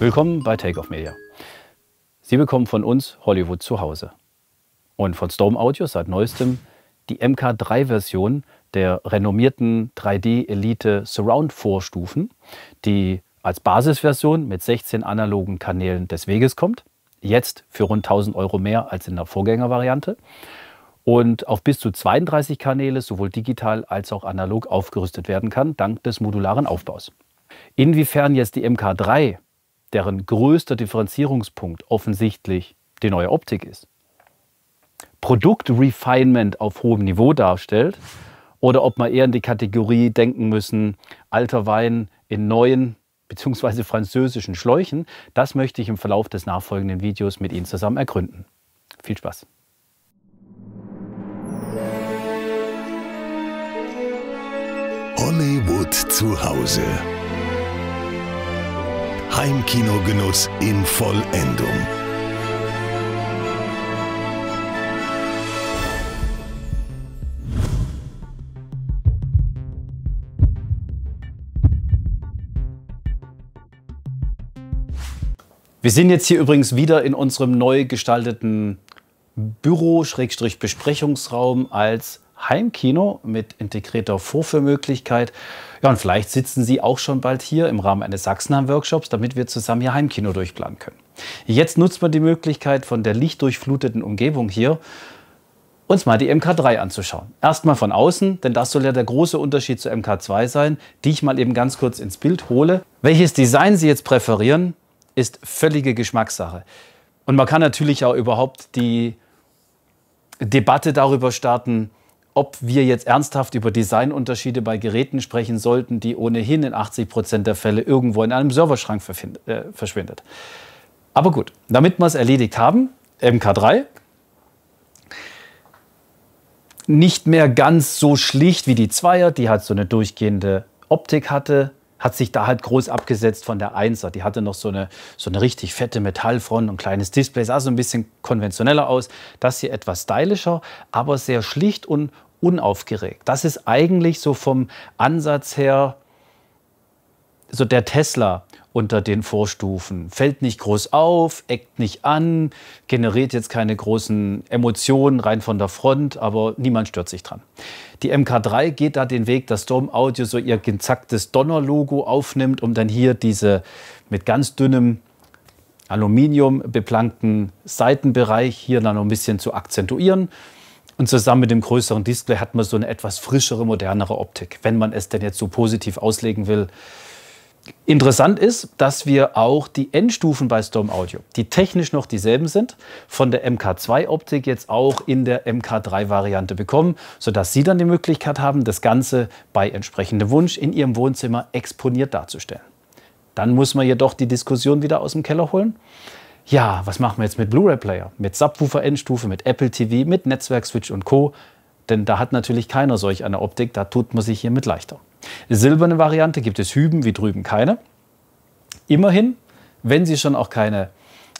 Willkommen bei Takeoff Media. Sie bekommen von uns Hollywood zu Hause. Und von Storm Audio seit neuestem die MK3-Version der renommierten 3D Elite Surround Vorstufen, die als Basisversion mit 16 analogen Kanälen des Weges kommt. Jetzt für rund 1000 Euro mehr als in der Vorgängervariante. Und auf bis zu 32 Kanäle sowohl digital als auch analog aufgerüstet werden kann, dank des modularen Aufbaus. Inwiefern jetzt die MK3 deren größter Differenzierungspunkt offensichtlich die neue Optik ist, Produktrefinement auf hohem Niveau darstellt oder ob man eher in die Kategorie denken müssen, alter Wein in neuen bzw. französischen Schläuchen, das möchte ich im Verlauf des nachfolgenden Videos mit Ihnen zusammen ergründen. Viel Spaß! Hollywood zu Hause. Heimkinogenuss in Vollendung. Wir sind jetzt hier übrigens wieder in unserem neu gestalteten Büro-Besprechungsraum als Heimkino mit integrierter Vorführmöglichkeit. Ja, und vielleicht sitzen Sie auch schon bald hier im Rahmen eines Sachsenheim-Workshops, damit wir zusammen Ihr Heimkino durchplanen können. Jetzt nutzt man die Möglichkeit von der lichtdurchfluteten Umgebung hier uns mal die MK3 anzuschauen. Erstmal von außen, denn das soll ja der große Unterschied zur MK2 sein, die ich mal eben ganz kurz ins Bild hole. Welches Design Sie jetzt präferieren, ist völlige Geschmackssache. Und man kann natürlich auch überhaupt die Debatte darüber starten, ob wir jetzt ernsthaft über Designunterschiede bei Geräten sprechen sollten, die ohnehin in 80 Prozent der Fälle irgendwo in einem Serverschrank äh, verschwindet. Aber gut, damit wir es erledigt haben, MK3, nicht mehr ganz so schlicht wie die Zweier, die halt so eine durchgehende Optik hatte, hat sich da halt groß abgesetzt von der Einser. Die hatte noch so eine, so eine richtig fette Metallfront und kleines Display, sah so ein bisschen konventioneller aus. Das hier etwas stylischer, aber sehr schlicht und unaufgeregt. Das ist eigentlich so vom Ansatz her so der Tesla unter den Vorstufen. Fällt nicht groß auf, eckt nicht an, generiert jetzt keine großen Emotionen rein von der Front, aber niemand stört sich dran. Die MK3 geht da den Weg, dass Storm Audio so ihr gezacktes Donner-Logo aufnimmt, um dann hier diese mit ganz dünnem Aluminium beplankten Seitenbereich hier dann noch ein bisschen zu akzentuieren. Und zusammen mit dem größeren Display hat man so eine etwas frischere, modernere Optik, wenn man es denn jetzt so positiv auslegen will. Interessant ist, dass wir auch die Endstufen bei Storm Audio, die technisch noch dieselben sind, von der MK2-Optik jetzt auch in der MK3-Variante bekommen, sodass Sie dann die Möglichkeit haben, das Ganze bei entsprechendem Wunsch in Ihrem Wohnzimmer exponiert darzustellen. Dann muss man jedoch die Diskussion wieder aus dem Keller holen ja, was machen wir jetzt mit Blu-ray-Player, mit Subwoofer-Endstufe, mit Apple TV, mit Netzwerkswitch und Co. Denn da hat natürlich keiner solch eine Optik, da tut man sich hiermit leichter. Silberne Variante gibt es hüben wie drüben keine. Immerhin, wenn Sie schon auch keine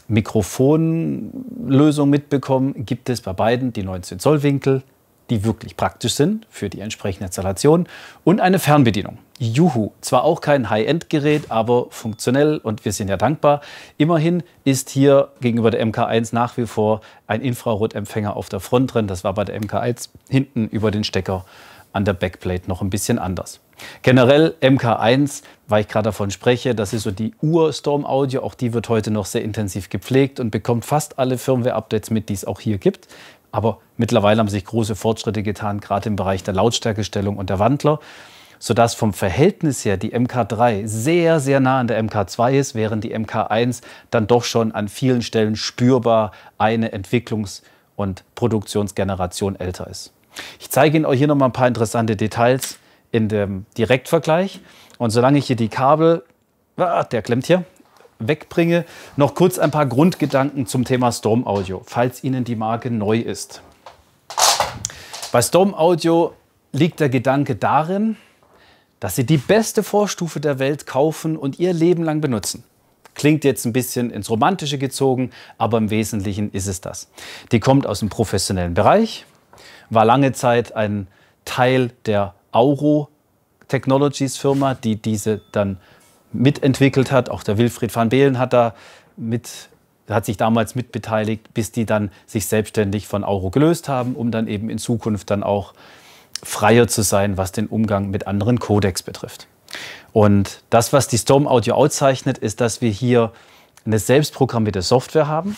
Mikrofonlösung mitbekommen, gibt es bei beiden die 19 Zoll Winkel, die wirklich praktisch sind für die entsprechende Installation und eine Fernbedienung. Juhu. Zwar auch kein High-End-Gerät, aber funktionell und wir sind ja dankbar. Immerhin ist hier gegenüber der MK1 nach wie vor ein Infrarotempfänger auf der Front drin. Das war bei der MK1 hinten über den Stecker an der Backplate noch ein bisschen anders. Generell MK1, weil ich gerade davon spreche, das ist so die Ur-Storm Audio, auch die wird heute noch sehr intensiv gepflegt und bekommt fast alle Firmware-Updates mit, die es auch hier gibt. Aber mittlerweile haben sich große Fortschritte getan, gerade im Bereich der Lautstärkestellung und der Wandler sodass vom Verhältnis her die MK3 sehr, sehr nah an der MK2 ist, während die MK1 dann doch schon an vielen Stellen spürbar eine Entwicklungs- und Produktionsgeneration älter ist. Ich zeige Ihnen auch hier nochmal ein paar interessante Details in dem Direktvergleich. Und solange ich hier die Kabel, ah, der klemmt hier, wegbringe, noch kurz ein paar Grundgedanken zum Thema Storm Audio, falls Ihnen die Marke neu ist. Bei Storm Audio liegt der Gedanke darin, dass sie die beste Vorstufe der Welt kaufen und ihr Leben lang benutzen. Klingt jetzt ein bisschen ins Romantische gezogen, aber im Wesentlichen ist es das. Die kommt aus dem professionellen Bereich, war lange Zeit ein Teil der Auro Technologies Firma, die diese dann mitentwickelt hat. Auch der Wilfried van Beelen hat da mit hat sich damals mitbeteiligt, bis die dann sich selbstständig von Auro gelöst haben, um dann eben in Zukunft dann auch freier zu sein, was den Umgang mit anderen Codecs betrifft. Und das, was die Storm Audio auszeichnet, ist, dass wir hier eine selbstprogrammierte Software haben,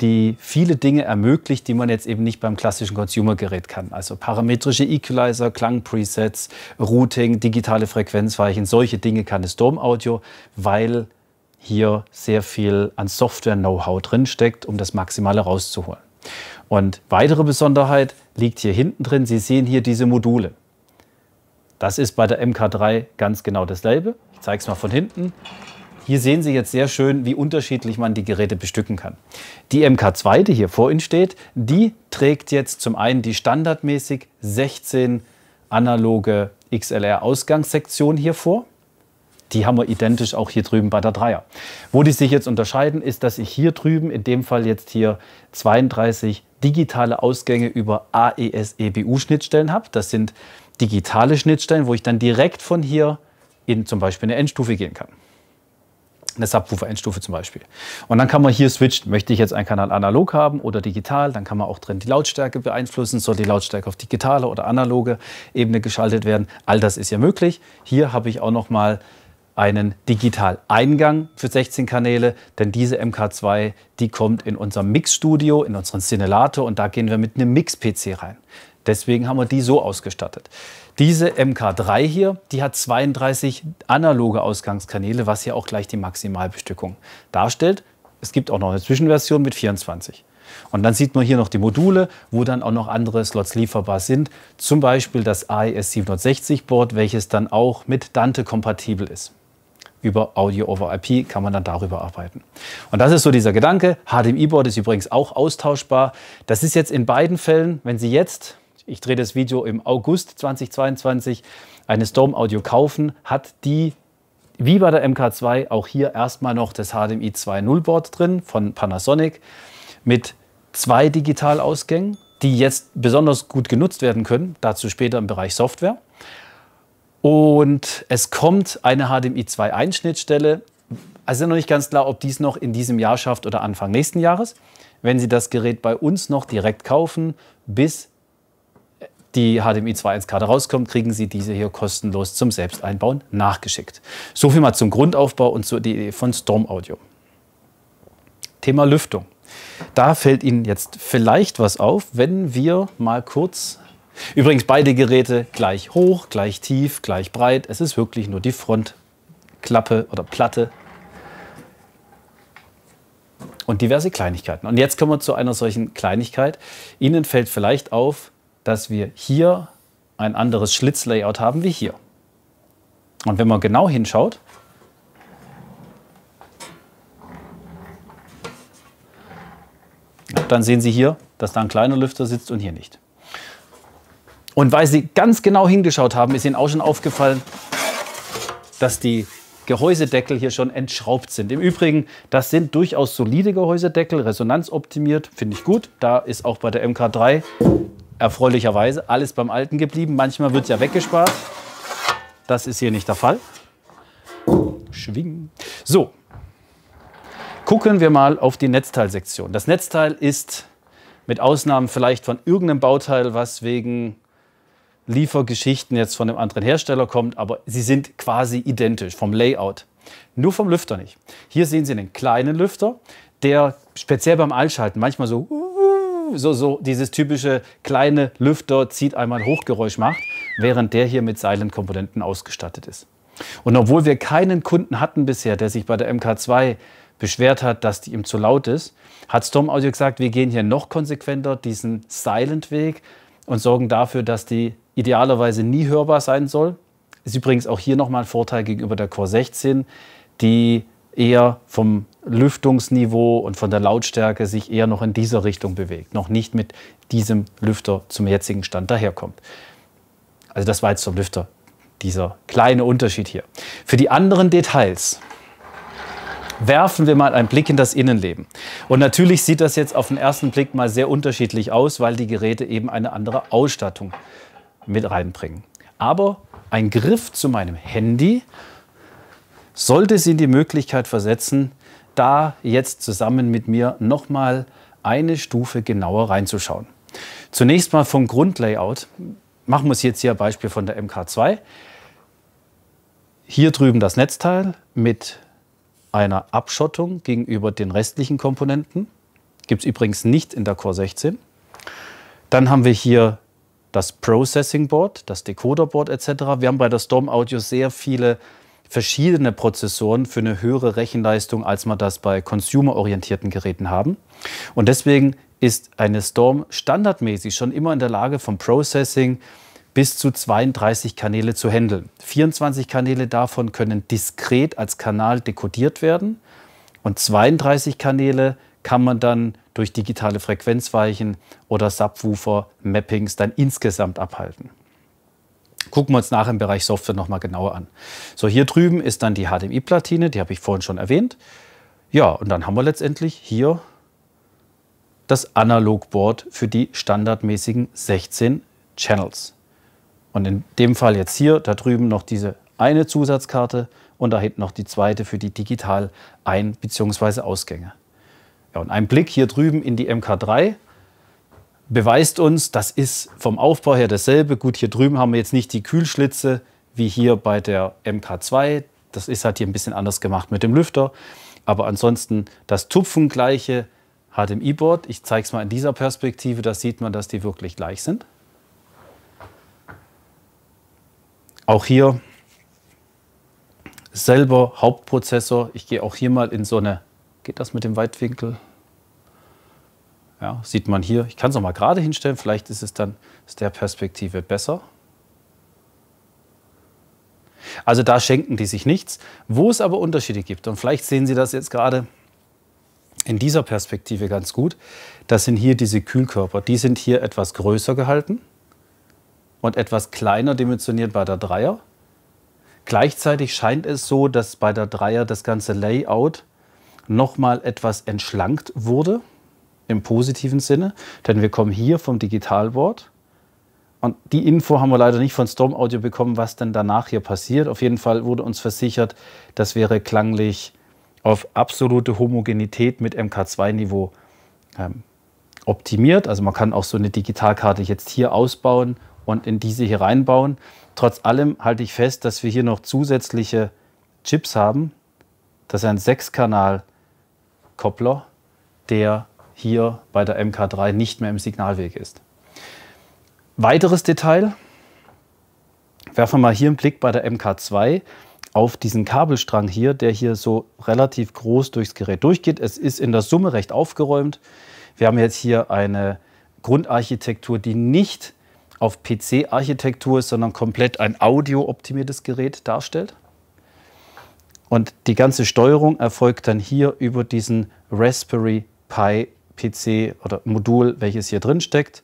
die viele Dinge ermöglicht, die man jetzt eben nicht beim klassischen Consumer-Gerät kann. Also parametrische Equalizer, Klangpresets, Routing, digitale Frequenzweichen, solche Dinge kann das Storm Audio, weil hier sehr viel an Software-Know-how drinsteckt, um das Maximale rauszuholen. Und weitere Besonderheit liegt hier hinten drin. Sie sehen hier diese Module. Das ist bei der MK3 ganz genau dasselbe. Ich zeige es mal von hinten. Hier sehen Sie jetzt sehr schön, wie unterschiedlich man die Geräte bestücken kann. Die MK2, die hier vor Ihnen steht, die trägt jetzt zum einen die standardmäßig 16 analoge XLR-Ausgangssektion hier vor. Die haben wir identisch auch hier drüben bei der Dreier. Wo die sich jetzt unterscheiden, ist, dass ich hier drüben in dem Fall jetzt hier 32 digitale Ausgänge über AES-EBU-Schnittstellen habe. Das sind digitale Schnittstellen, wo ich dann direkt von hier in zum Beispiel eine Endstufe gehen kann. Eine Subwoofer-Endstufe zum Beispiel. Und dann kann man hier switchen. Möchte ich jetzt einen Kanal analog haben oder digital, dann kann man auch drin die Lautstärke beeinflussen. Soll die Lautstärke auf digitale oder analoge Ebene geschaltet werden? All das ist ja möglich. Hier habe ich auch nochmal einen Digital-Eingang für 16 Kanäle, denn diese MK2, die kommt in unserem Mix-Studio, in unseren Cinelato und da gehen wir mit einem Mix-PC rein. Deswegen haben wir die so ausgestattet. Diese MK3 hier, die hat 32 analoge Ausgangskanäle, was ja auch gleich die Maximalbestückung darstellt. Es gibt auch noch eine Zwischenversion mit 24. Und dann sieht man hier noch die Module, wo dann auch noch andere Slots lieferbar sind. Zum Beispiel das AES 760 Board, welches dann auch mit Dante kompatibel ist über Audio over IP kann man dann darüber arbeiten. Und das ist so dieser Gedanke. HDMI-Board ist übrigens auch austauschbar. Das ist jetzt in beiden Fällen, wenn Sie jetzt, ich drehe das Video im August 2022, eine Storm Audio kaufen, hat die wie bei der MK2 auch hier erstmal noch das HDMI 2.0 Board drin von Panasonic mit zwei Digitalausgängen, die jetzt besonders gut genutzt werden können, dazu später im Bereich Software. Und es kommt eine HDMI 2 Einschnittstelle. Also noch nicht ganz klar, ob dies noch in diesem Jahr schafft oder Anfang nächsten Jahres. Wenn Sie das Gerät bei uns noch direkt kaufen, bis äh, die HDMI 2.1-Karte rauskommt, kriegen Sie diese hier kostenlos zum Selbsteinbauen nachgeschickt. So viel mal zum Grundaufbau und zur Idee von Storm Audio. Thema Lüftung. Da fällt Ihnen jetzt vielleicht was auf, wenn wir mal kurz Übrigens beide Geräte gleich hoch, gleich tief, gleich breit. Es ist wirklich nur die Frontklappe oder Platte. Und diverse Kleinigkeiten. Und jetzt kommen wir zu einer solchen Kleinigkeit. Ihnen fällt vielleicht auf, dass wir hier ein anderes Schlitzlayout haben wie hier. Und wenn man genau hinschaut, dann sehen Sie hier, dass da ein kleiner Lüfter sitzt und hier nicht. Und weil sie ganz genau hingeschaut haben, ist ihnen auch schon aufgefallen, dass die Gehäusedeckel hier schon entschraubt sind. Im Übrigen, das sind durchaus solide Gehäusedeckel, resonanzoptimiert, finde ich gut. Da ist auch bei der MK3 erfreulicherweise alles beim Alten geblieben. Manchmal wird es ja weggespart. Das ist hier nicht der Fall. Schwingen. So, gucken wir mal auf die Netzteilsektion. Das Netzteil ist mit Ausnahmen vielleicht von irgendeinem Bauteil, was wegen Liefergeschichten jetzt von einem anderen Hersteller kommt, aber sie sind quasi identisch vom Layout. Nur vom Lüfter nicht. Hier sehen Sie einen kleinen Lüfter, der speziell beim Einschalten manchmal so, so, so dieses typische kleine Lüfter zieht einmal Hochgeräusch macht, während der hier mit Silent-Komponenten ausgestattet ist. Und obwohl wir keinen Kunden hatten bisher, der sich bei der MK2 beschwert hat, dass die ihm zu laut ist, hat Storm Audio gesagt, wir gehen hier noch konsequenter diesen Silent-Weg und sorgen dafür, dass die idealerweise nie hörbar sein soll. Ist übrigens auch hier nochmal ein Vorteil gegenüber der Core 16, die eher vom Lüftungsniveau und von der Lautstärke sich eher noch in dieser Richtung bewegt, noch nicht mit diesem Lüfter zum jetzigen Stand daherkommt. Also das war jetzt zum Lüfter dieser kleine Unterschied hier. Für die anderen Details werfen wir mal einen Blick in das Innenleben. Und natürlich sieht das jetzt auf den ersten Blick mal sehr unterschiedlich aus, weil die Geräte eben eine andere Ausstattung haben mit reinbringen. Aber ein Griff zu meinem Handy sollte Sie in die Möglichkeit versetzen, da jetzt zusammen mit mir nochmal eine Stufe genauer reinzuschauen. Zunächst mal vom Grundlayout. Machen wir es jetzt hier Beispiel von der MK2. Hier drüben das Netzteil mit einer Abschottung gegenüber den restlichen Komponenten. Gibt es übrigens nicht in der Core 16. Dann haben wir hier das Processing Board, das Decoder Board etc. Wir haben bei der Storm Audio sehr viele verschiedene Prozessoren für eine höhere Rechenleistung, als man das bei consumerorientierten Geräten haben. Und deswegen ist eine Storm standardmäßig schon immer in der Lage, vom Processing bis zu 32 Kanäle zu handeln. 24 Kanäle davon können diskret als Kanal dekodiert werden und 32 Kanäle kann man dann durch digitale Frequenzweichen oder Subwoofer-Mappings dann insgesamt abhalten. Gucken wir uns nachher im Bereich Software nochmal genauer an. So, hier drüben ist dann die HDMI-Platine, die habe ich vorhin schon erwähnt. Ja, und dann haben wir letztendlich hier das Analog-Board für die standardmäßigen 16 Channels. Und in dem Fall jetzt hier, da drüben noch diese eine Zusatzkarte und da hinten noch die zweite für die digital Ein- bzw. Ausgänge. Ja, und ein Blick hier drüben in die MK3 beweist uns, das ist vom Aufbau her dasselbe. Gut, hier drüben haben wir jetzt nicht die Kühlschlitze wie hier bei der MK2. Das ist halt hier ein bisschen anders gemacht mit dem Lüfter. Aber ansonsten das Tupfengleiche HDMI-Board. Ich zeige es mal in dieser Perspektive, da sieht man, dass die wirklich gleich sind. Auch hier selber Hauptprozessor. Ich gehe auch hier mal in so eine geht das mit dem Weitwinkel? Ja, sieht man hier, ich kann es nochmal gerade hinstellen, vielleicht ist es dann aus der Perspektive besser. Also da schenken die sich nichts. Wo es aber Unterschiede gibt, und vielleicht sehen Sie das jetzt gerade in dieser Perspektive ganz gut, das sind hier diese Kühlkörper. Die sind hier etwas größer gehalten und etwas kleiner dimensioniert bei der Dreier. Gleichzeitig scheint es so, dass bei der Dreier das ganze Layout nochmal etwas entschlankt wurde, im positiven Sinne, denn wir kommen hier vom Digitalboard. Und die Info haben wir leider nicht von Storm Audio bekommen, was denn danach hier passiert. Auf jeden Fall wurde uns versichert, das wäre klanglich auf absolute Homogenität mit MK2-Niveau ähm, optimiert. Also man kann auch so eine Digitalkarte jetzt hier ausbauen und in diese hier reinbauen. Trotz allem halte ich fest, dass wir hier noch zusätzliche Chips haben. Das ist ein 6-Kanal Koppler, der hier bei der MK3 nicht mehr im Signalweg ist. Weiteres Detail, werfen wir mal hier einen Blick bei der MK2 auf diesen Kabelstrang hier, der hier so relativ groß durchs Gerät durchgeht. Es ist in der Summe recht aufgeräumt. Wir haben jetzt hier eine Grundarchitektur, die nicht auf PC-Architektur ist, sondern komplett ein audio-optimiertes Gerät darstellt. Und die ganze Steuerung erfolgt dann hier über diesen Raspberry Pi PC oder Modul, welches hier drin steckt.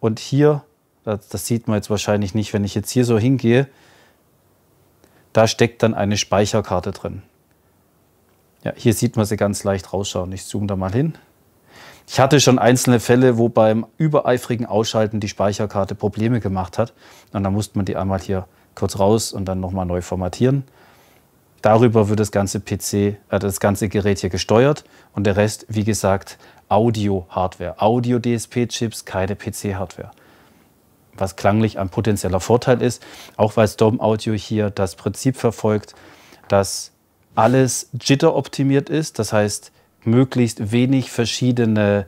Und hier, das sieht man jetzt wahrscheinlich nicht, wenn ich jetzt hier so hingehe, da steckt dann eine Speicherkarte drin. Ja, hier sieht man sie ganz leicht rausschauen. Ich zoome da mal hin. Ich hatte schon einzelne Fälle, wo beim übereifrigen Ausschalten die Speicherkarte Probleme gemacht hat. Und dann musste man die einmal hier kurz raus und dann nochmal neu formatieren. Darüber wird das ganze PC, äh, das ganze Gerät hier gesteuert und der Rest, wie gesagt, Audio-Hardware, Audio-DSP-Chips, keine PC-Hardware. Was klanglich ein potenzieller Vorteil ist, auch weil Storm Audio hier das Prinzip verfolgt, dass alles Jitter-optimiert ist, das heißt möglichst wenig verschiedene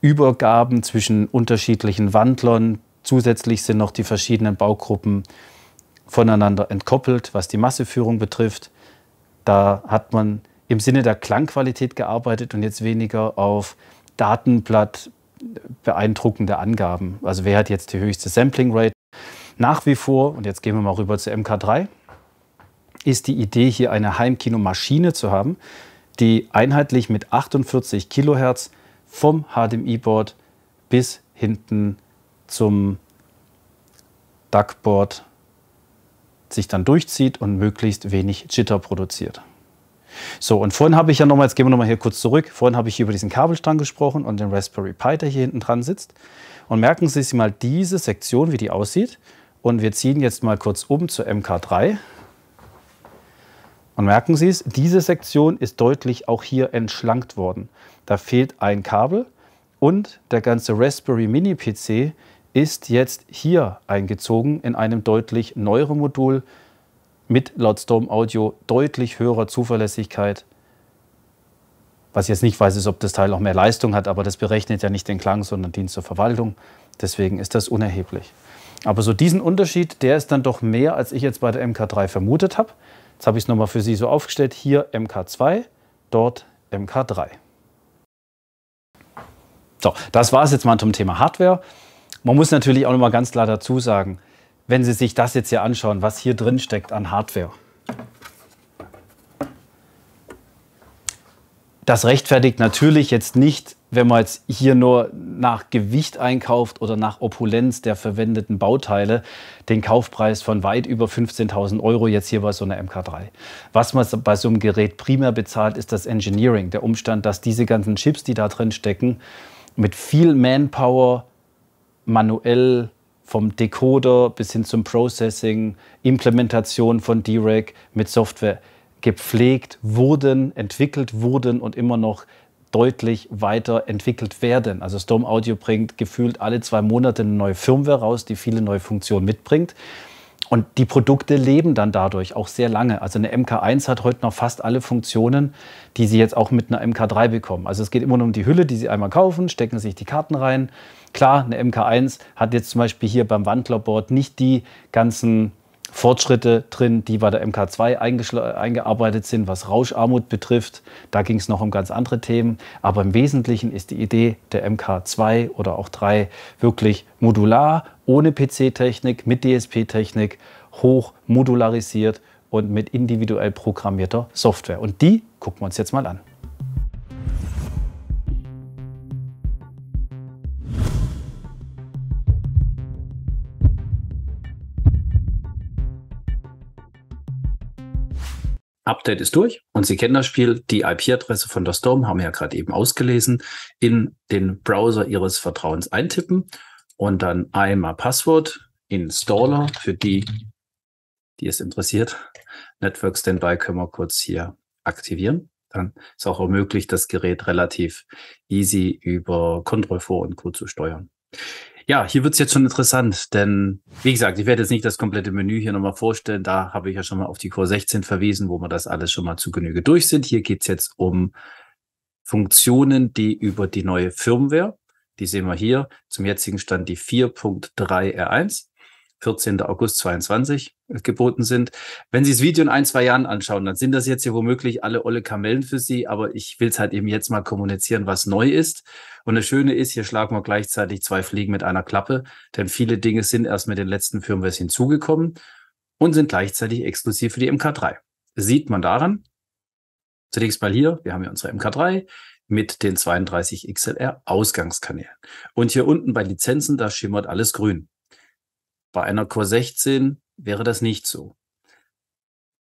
Übergaben zwischen unterschiedlichen Wandlern. Zusätzlich sind noch die verschiedenen Baugruppen voneinander entkoppelt, was die Masseführung betrifft. Da hat man im Sinne der Klangqualität gearbeitet und jetzt weniger auf Datenblatt beeindruckende Angaben. Also wer hat jetzt die höchste Sampling Rate? Nach wie vor, und jetzt gehen wir mal rüber zu MK3, ist die Idee, hier eine Heimkinomaschine zu haben, die einheitlich mit 48 Kilohertz vom HDMI-Board bis hinten zum DAC-Board sich dann durchzieht und möglichst wenig Jitter produziert. So, und vorhin habe ich ja nochmal, jetzt gehen wir nochmal hier kurz zurück, vorhin habe ich über diesen Kabelstrang gesprochen und den Raspberry Pi, der hier hinten dran sitzt. Und merken Sie sich mal diese Sektion, wie die aussieht. Und wir ziehen jetzt mal kurz um zur MK3. Und merken Sie es, diese Sektion ist deutlich auch hier entschlankt worden. Da fehlt ein Kabel und der ganze Raspberry Mini PC ist jetzt hier eingezogen in einem deutlich neueren Modul mit laut Storm Audio deutlich höherer Zuverlässigkeit. Was ich jetzt nicht weiß, ist, ob das Teil auch mehr Leistung hat, aber das berechnet ja nicht den Klang, sondern dient zur Verwaltung. Deswegen ist das unerheblich. Aber so diesen Unterschied, der ist dann doch mehr, als ich jetzt bei der MK3 vermutet habe. Jetzt habe ich es nochmal für Sie so aufgestellt. Hier MK2, dort MK3. So, das war es jetzt mal zum Thema Hardware. Man muss natürlich auch noch mal ganz klar dazu sagen, wenn Sie sich das jetzt hier anschauen, was hier drin steckt an Hardware. Das rechtfertigt natürlich jetzt nicht, wenn man jetzt hier nur nach Gewicht einkauft oder nach Opulenz der verwendeten Bauteile, den Kaufpreis von weit über 15.000 Euro jetzt hier bei so einer MK3. Was man bei so einem Gerät primär bezahlt, ist das Engineering, der Umstand, dass diese ganzen Chips, die da drin stecken, mit viel Manpower, manuell vom Decoder bis hin zum Processing, Implementation von DRAC mit Software gepflegt wurden, entwickelt wurden und immer noch deutlich weiterentwickelt werden. Also Storm Audio bringt gefühlt alle zwei Monate eine neue Firmware raus, die viele neue Funktionen mitbringt. Und die Produkte leben dann dadurch auch sehr lange. Also eine MK1 hat heute noch fast alle Funktionen, die Sie jetzt auch mit einer MK3 bekommen. Also es geht immer nur um die Hülle, die Sie einmal kaufen, stecken sich die Karten rein. Klar, eine MK1 hat jetzt zum Beispiel hier beim Wandlerboard nicht die ganzen Fortschritte drin, die bei der MK2 eingearbeitet sind, was Rauscharmut betrifft. Da ging es noch um ganz andere Themen. Aber im Wesentlichen ist die Idee der MK2 oder auch 3 wirklich modular, ohne PC-Technik, mit DSP-Technik, hoch modularisiert und mit individuell programmierter Software. Und die gucken wir uns jetzt mal an. Update ist durch und Sie kennen das Spiel. Die IP-Adresse von der Storm haben wir ja gerade eben ausgelesen, in den Browser Ihres Vertrauens eintippen und dann einmal Passwort Installer für die, die es interessiert. Network Standby können wir kurz hier aktivieren. Dann ist auch ermöglicht, das Gerät relativ easy über Control 4 und Co zu steuern. Ja, hier wird es jetzt schon interessant, denn wie gesagt, ich werde jetzt nicht das komplette Menü hier nochmal vorstellen. Da habe ich ja schon mal auf die Core 16 verwiesen, wo wir das alles schon mal zu Genüge durch sind. Hier geht es jetzt um Funktionen, die über die neue Firmware, die sehen wir hier, zum jetzigen Stand die 4.3 R1 14. August 22 geboten sind. Wenn Sie das Video in ein, zwei Jahren anschauen, dann sind das jetzt hier womöglich alle olle Kamellen für Sie, aber ich will es halt eben jetzt mal kommunizieren, was neu ist. Und das Schöne ist, hier schlagen wir gleichzeitig zwei Fliegen mit einer Klappe, denn viele Dinge sind erst mit den letzten Firmwares hinzugekommen und sind gleichzeitig exklusiv für die MK3. sieht man daran, zunächst mal hier, wir haben ja unsere MK3, mit den 32 XLR Ausgangskanälen. Und hier unten bei Lizenzen, da schimmert alles grün. Bei einer Core16 wäre das nicht so.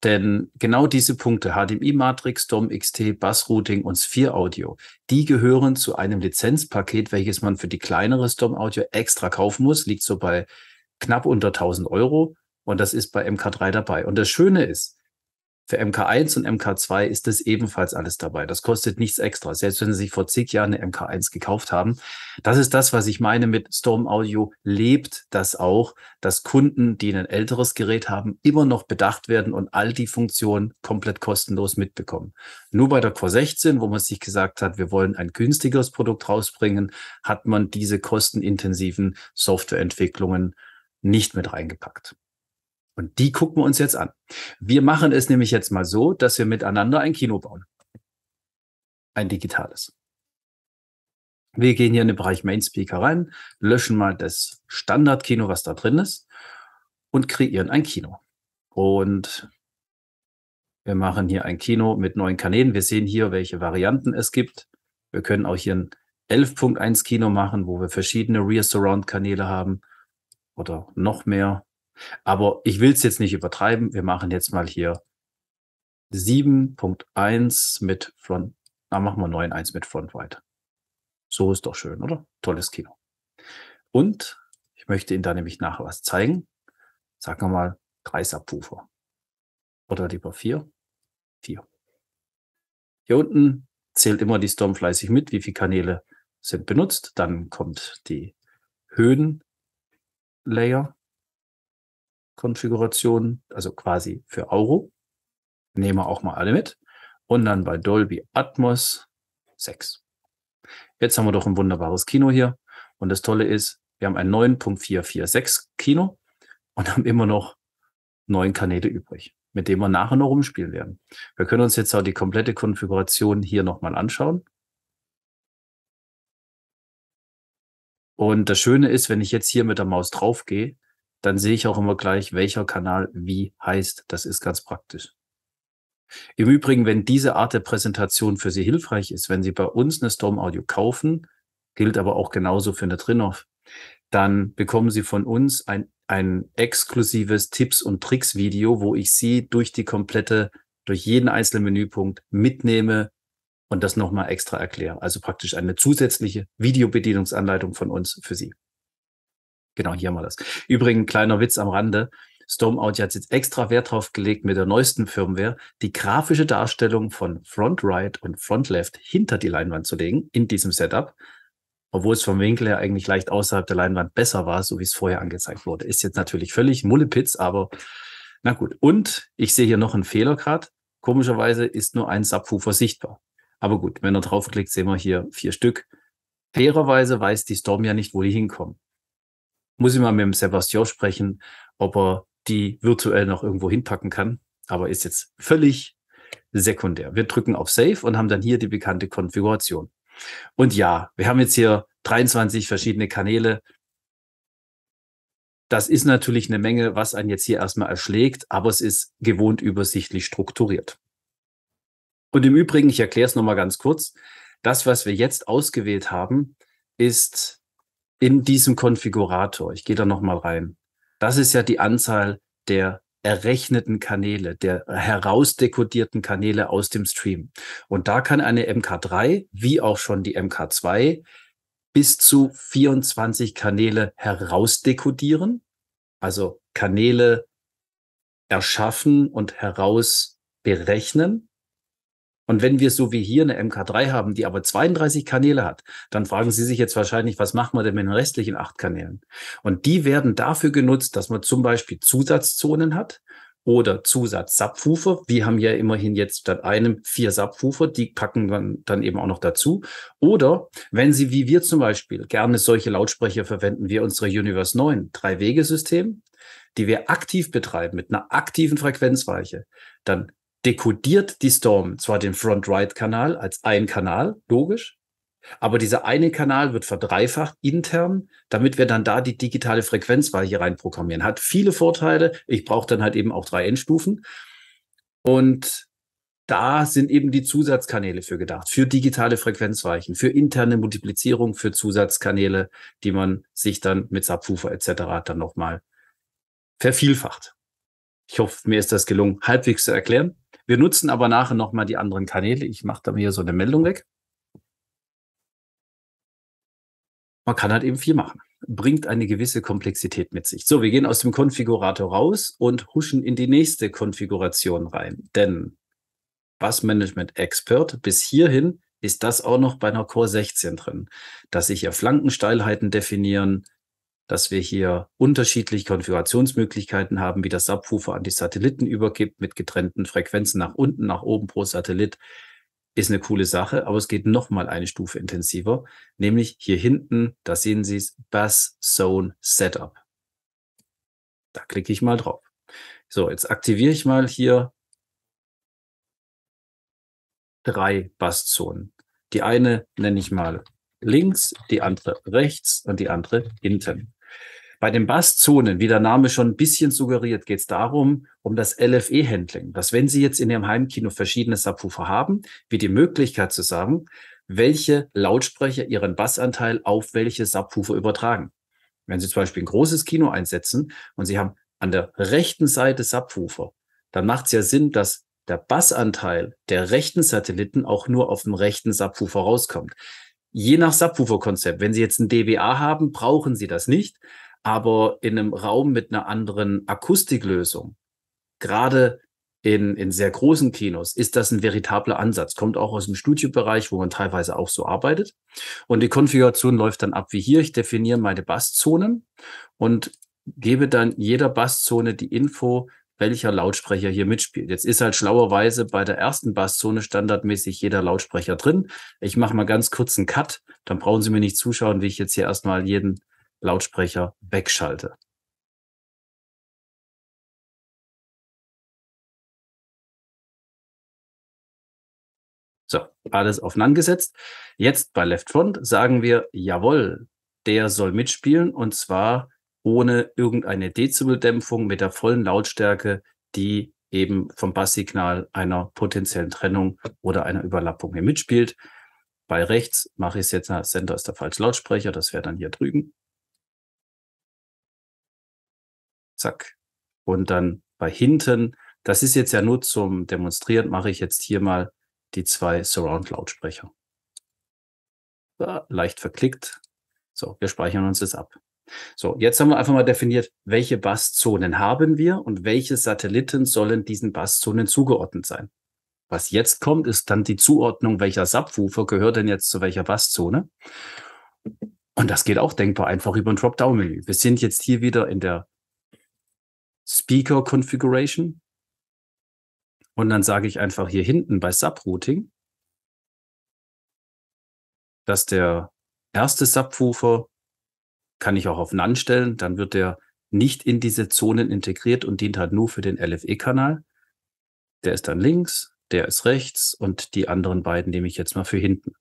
Denn genau diese Punkte, HDMI-Matrix, DOM, XT, Bass-Routing und Sphere Audio, die gehören zu einem Lizenzpaket, welches man für die kleinere DOM Audio extra kaufen muss, liegt so bei knapp unter 1000 Euro und das ist bei MK3 dabei. Und das Schöne ist, für MK1 und MK2 ist das ebenfalls alles dabei. Das kostet nichts extra. Selbst wenn Sie sich vor zig Jahren eine MK1 gekauft haben. Das ist das, was ich meine mit Storm Audio lebt das auch, dass Kunden, die ein älteres Gerät haben, immer noch bedacht werden und all die Funktionen komplett kostenlos mitbekommen. Nur bei der Core 16, wo man sich gesagt hat, wir wollen ein günstigeres Produkt rausbringen, hat man diese kostenintensiven Softwareentwicklungen nicht mit reingepackt. Und die gucken wir uns jetzt an. Wir machen es nämlich jetzt mal so, dass wir miteinander ein Kino bauen. Ein digitales. Wir gehen hier in den Bereich Main Speaker rein, löschen mal das Standard-Kino, was da drin ist, und kreieren ein Kino. Und wir machen hier ein Kino mit neuen Kanälen. Wir sehen hier, welche Varianten es gibt. Wir können auch hier ein 11.1 Kino machen, wo wir verschiedene Rear Surround Kanäle haben oder noch mehr. Aber ich will es jetzt nicht übertreiben. Wir machen jetzt mal hier 7.1 mit Front. Na, machen wir 9.1 mit Front Wide. So ist doch schön, oder? Tolles Kino. Und ich möchte Ihnen da nämlich nachher was zeigen. Sagen wir mal drei Oder lieber vier. Vier. Hier unten zählt immer die Storm fleißig mit, wie viele Kanäle sind benutzt. Dann kommt die Höhenlayer Konfiguration, also quasi für Auro. Nehmen wir auch mal alle mit. Und dann bei Dolby Atmos 6. Jetzt haben wir doch ein wunderbares Kino hier. Und das Tolle ist, wir haben ein 9.446 Kino und haben immer noch neun Kanäle übrig, mit denen wir nachher noch rumspielen werden. Wir können uns jetzt auch die komplette Konfiguration hier nochmal anschauen. Und das Schöne ist, wenn ich jetzt hier mit der Maus draufgehe, dann sehe ich auch immer gleich, welcher Kanal wie heißt. Das ist ganz praktisch. Im Übrigen, wenn diese Art der Präsentation für Sie hilfreich ist, wenn Sie bei uns eine Storm Audio kaufen, gilt aber auch genauso für eine Trinov, dann bekommen Sie von uns ein, ein exklusives Tipps- und Tricks-Video, wo ich Sie durch die komplette, durch jeden einzelnen Menüpunkt mitnehme und das nochmal extra erkläre. Also praktisch eine zusätzliche Videobedienungsanleitung von uns für Sie. Genau, hier haben wir das. Übrigens, kleiner Witz am Rande. Storm Audi hat jetzt extra Wert drauf gelegt mit der neuesten Firmware, die grafische Darstellung von Front Right und Front Left hinter die Leinwand zu legen in diesem Setup. Obwohl es vom Winkel her eigentlich leicht außerhalb der Leinwand besser war, so wie es vorher angezeigt wurde. Ist jetzt natürlich völlig Mullepitz, aber na gut. Und ich sehe hier noch einen Fehler gerade. Komischerweise ist nur ein Subwoofer sichtbar. Aber gut, wenn er draufklickt, sehen wir hier vier Stück. Fairerweise weiß die Storm ja nicht, wo die hinkommen. Muss ich mal mit dem Sebastian sprechen, ob er die virtuell noch irgendwo hinpacken kann. Aber ist jetzt völlig sekundär. Wir drücken auf Save und haben dann hier die bekannte Konfiguration. Und ja, wir haben jetzt hier 23 verschiedene Kanäle. Das ist natürlich eine Menge, was einen jetzt hier erstmal erschlägt, aber es ist gewohnt übersichtlich strukturiert. Und im Übrigen, ich erkläre es nochmal ganz kurz, das, was wir jetzt ausgewählt haben, ist in diesem Konfigurator, ich gehe da nochmal rein, das ist ja die Anzahl der errechneten Kanäle, der herausdekodierten Kanäle aus dem Stream. Und da kann eine MK3, wie auch schon die MK2, bis zu 24 Kanäle herausdekodieren, also Kanäle erschaffen und herausberechnen. Und wenn wir so wie hier eine MK3 haben, die aber 32 Kanäle hat, dann fragen Sie sich jetzt wahrscheinlich, was machen wir denn mit den restlichen acht Kanälen? Und die werden dafür genutzt, dass man zum Beispiel Zusatzzonen hat oder Zusatz-Subwoofer. Wir haben ja immerhin jetzt statt einem vier Subwoofer, die packen dann, dann eben auch noch dazu. Oder wenn Sie, wie wir zum Beispiel, gerne solche Lautsprecher verwenden, wie unsere Universe 9 Drei-Wege-System, die wir aktiv betreiben mit einer aktiven Frequenzweiche, dann dekodiert die Storm zwar den Front-Right-Kanal als ein Kanal, logisch, aber dieser eine Kanal wird verdreifacht intern, damit wir dann da die digitale Frequenzweiche reinprogrammieren. Hat viele Vorteile. Ich brauche dann halt eben auch drei Endstufen. Und da sind eben die Zusatzkanäle für gedacht, für digitale Frequenzweichen, für interne Multiplizierung, für Zusatzkanäle, die man sich dann mit Subwoofer etc. dann nochmal vervielfacht. Ich hoffe, mir ist das gelungen, halbwegs zu erklären. Wir nutzen aber nachher nochmal die anderen Kanäle. Ich mache da mir so eine Meldung weg. Man kann halt eben viel machen. Bringt eine gewisse Komplexität mit sich. So, wir gehen aus dem Konfigurator raus und huschen in die nächste Konfiguration rein. Denn Bus Management Expert bis hierhin ist das auch noch bei einer Core 16 drin, dass ich hier Flankensteilheiten definieren, dass wir hier unterschiedliche Konfigurationsmöglichkeiten haben, wie das Subwoofer an die Satelliten übergibt mit getrennten Frequenzen nach unten, nach oben pro Satellit, ist eine coole Sache. Aber es geht noch mal eine Stufe intensiver, nämlich hier hinten, da sehen Sie es, Bass Zone Setup. Da klicke ich mal drauf. So, jetzt aktiviere ich mal hier drei Basszonen. Die eine nenne ich mal links, die andere rechts und die andere hinten. Bei den Basszonen, wie der Name schon ein bisschen suggeriert, geht es darum, um das LFE-Handling. Dass wenn Sie jetzt in Ihrem Heimkino verschiedene Subwoofer haben, wie die Möglichkeit zu sagen, welche Lautsprecher ihren Bassanteil auf welche Subwoofer übertragen. Wenn Sie zum Beispiel ein großes Kino einsetzen und Sie haben an der rechten Seite Subwoofer, dann macht es ja Sinn, dass der Bassanteil der rechten Satelliten auch nur auf dem rechten Subwoofer rauskommt. Je nach Subwoofer-Konzept, wenn Sie jetzt ein DBA haben, brauchen Sie das nicht aber in einem Raum mit einer anderen Akustiklösung, gerade in, in sehr großen Kinos, ist das ein veritabler Ansatz. Kommt auch aus dem Studiobereich, wo man teilweise auch so arbeitet. Und die Konfiguration läuft dann ab wie hier. Ich definiere meine Basszonen und gebe dann jeder Basszone die Info, welcher Lautsprecher hier mitspielt. Jetzt ist halt schlauerweise bei der ersten Basszone standardmäßig jeder Lautsprecher drin. Ich mache mal ganz kurz einen Cut, dann brauchen Sie mir nicht zuschauen, wie ich jetzt hier erstmal jeden Lautsprecher wegschalte So, alles auf gesetzt. Jetzt bei Left Front sagen wir, jawohl, der soll mitspielen und zwar ohne irgendeine Dezibeldämpfung mit der vollen Lautstärke, die eben vom Basssignal einer potenziellen Trennung oder einer Überlappung hier mitspielt. Bei rechts mache ich es jetzt, Sender ist der falsche Lautsprecher, das wäre dann hier drüben. zack. Und dann bei hinten, das ist jetzt ja nur zum Demonstrieren, mache ich jetzt hier mal die zwei Surround-Lautsprecher. Ja, leicht verklickt. So, wir speichern uns das ab. So, jetzt haben wir einfach mal definiert, welche Basszonen haben wir und welche Satelliten sollen diesen Basszonen zugeordnet sein. Was jetzt kommt, ist dann die Zuordnung, welcher Subwoofer gehört denn jetzt zu welcher Basszone. Und das geht auch denkbar einfach über ein Dropdown-Menü. Wir sind jetzt hier wieder in der Speaker Configuration. Und dann sage ich einfach hier hinten bei Subrouting, dass der erste Subwoofer kann ich auch auf None stellen, dann wird der nicht in diese Zonen integriert und dient halt nur für den LFE-Kanal. Der ist dann links, der ist rechts und die anderen beiden nehme ich jetzt mal für hinten.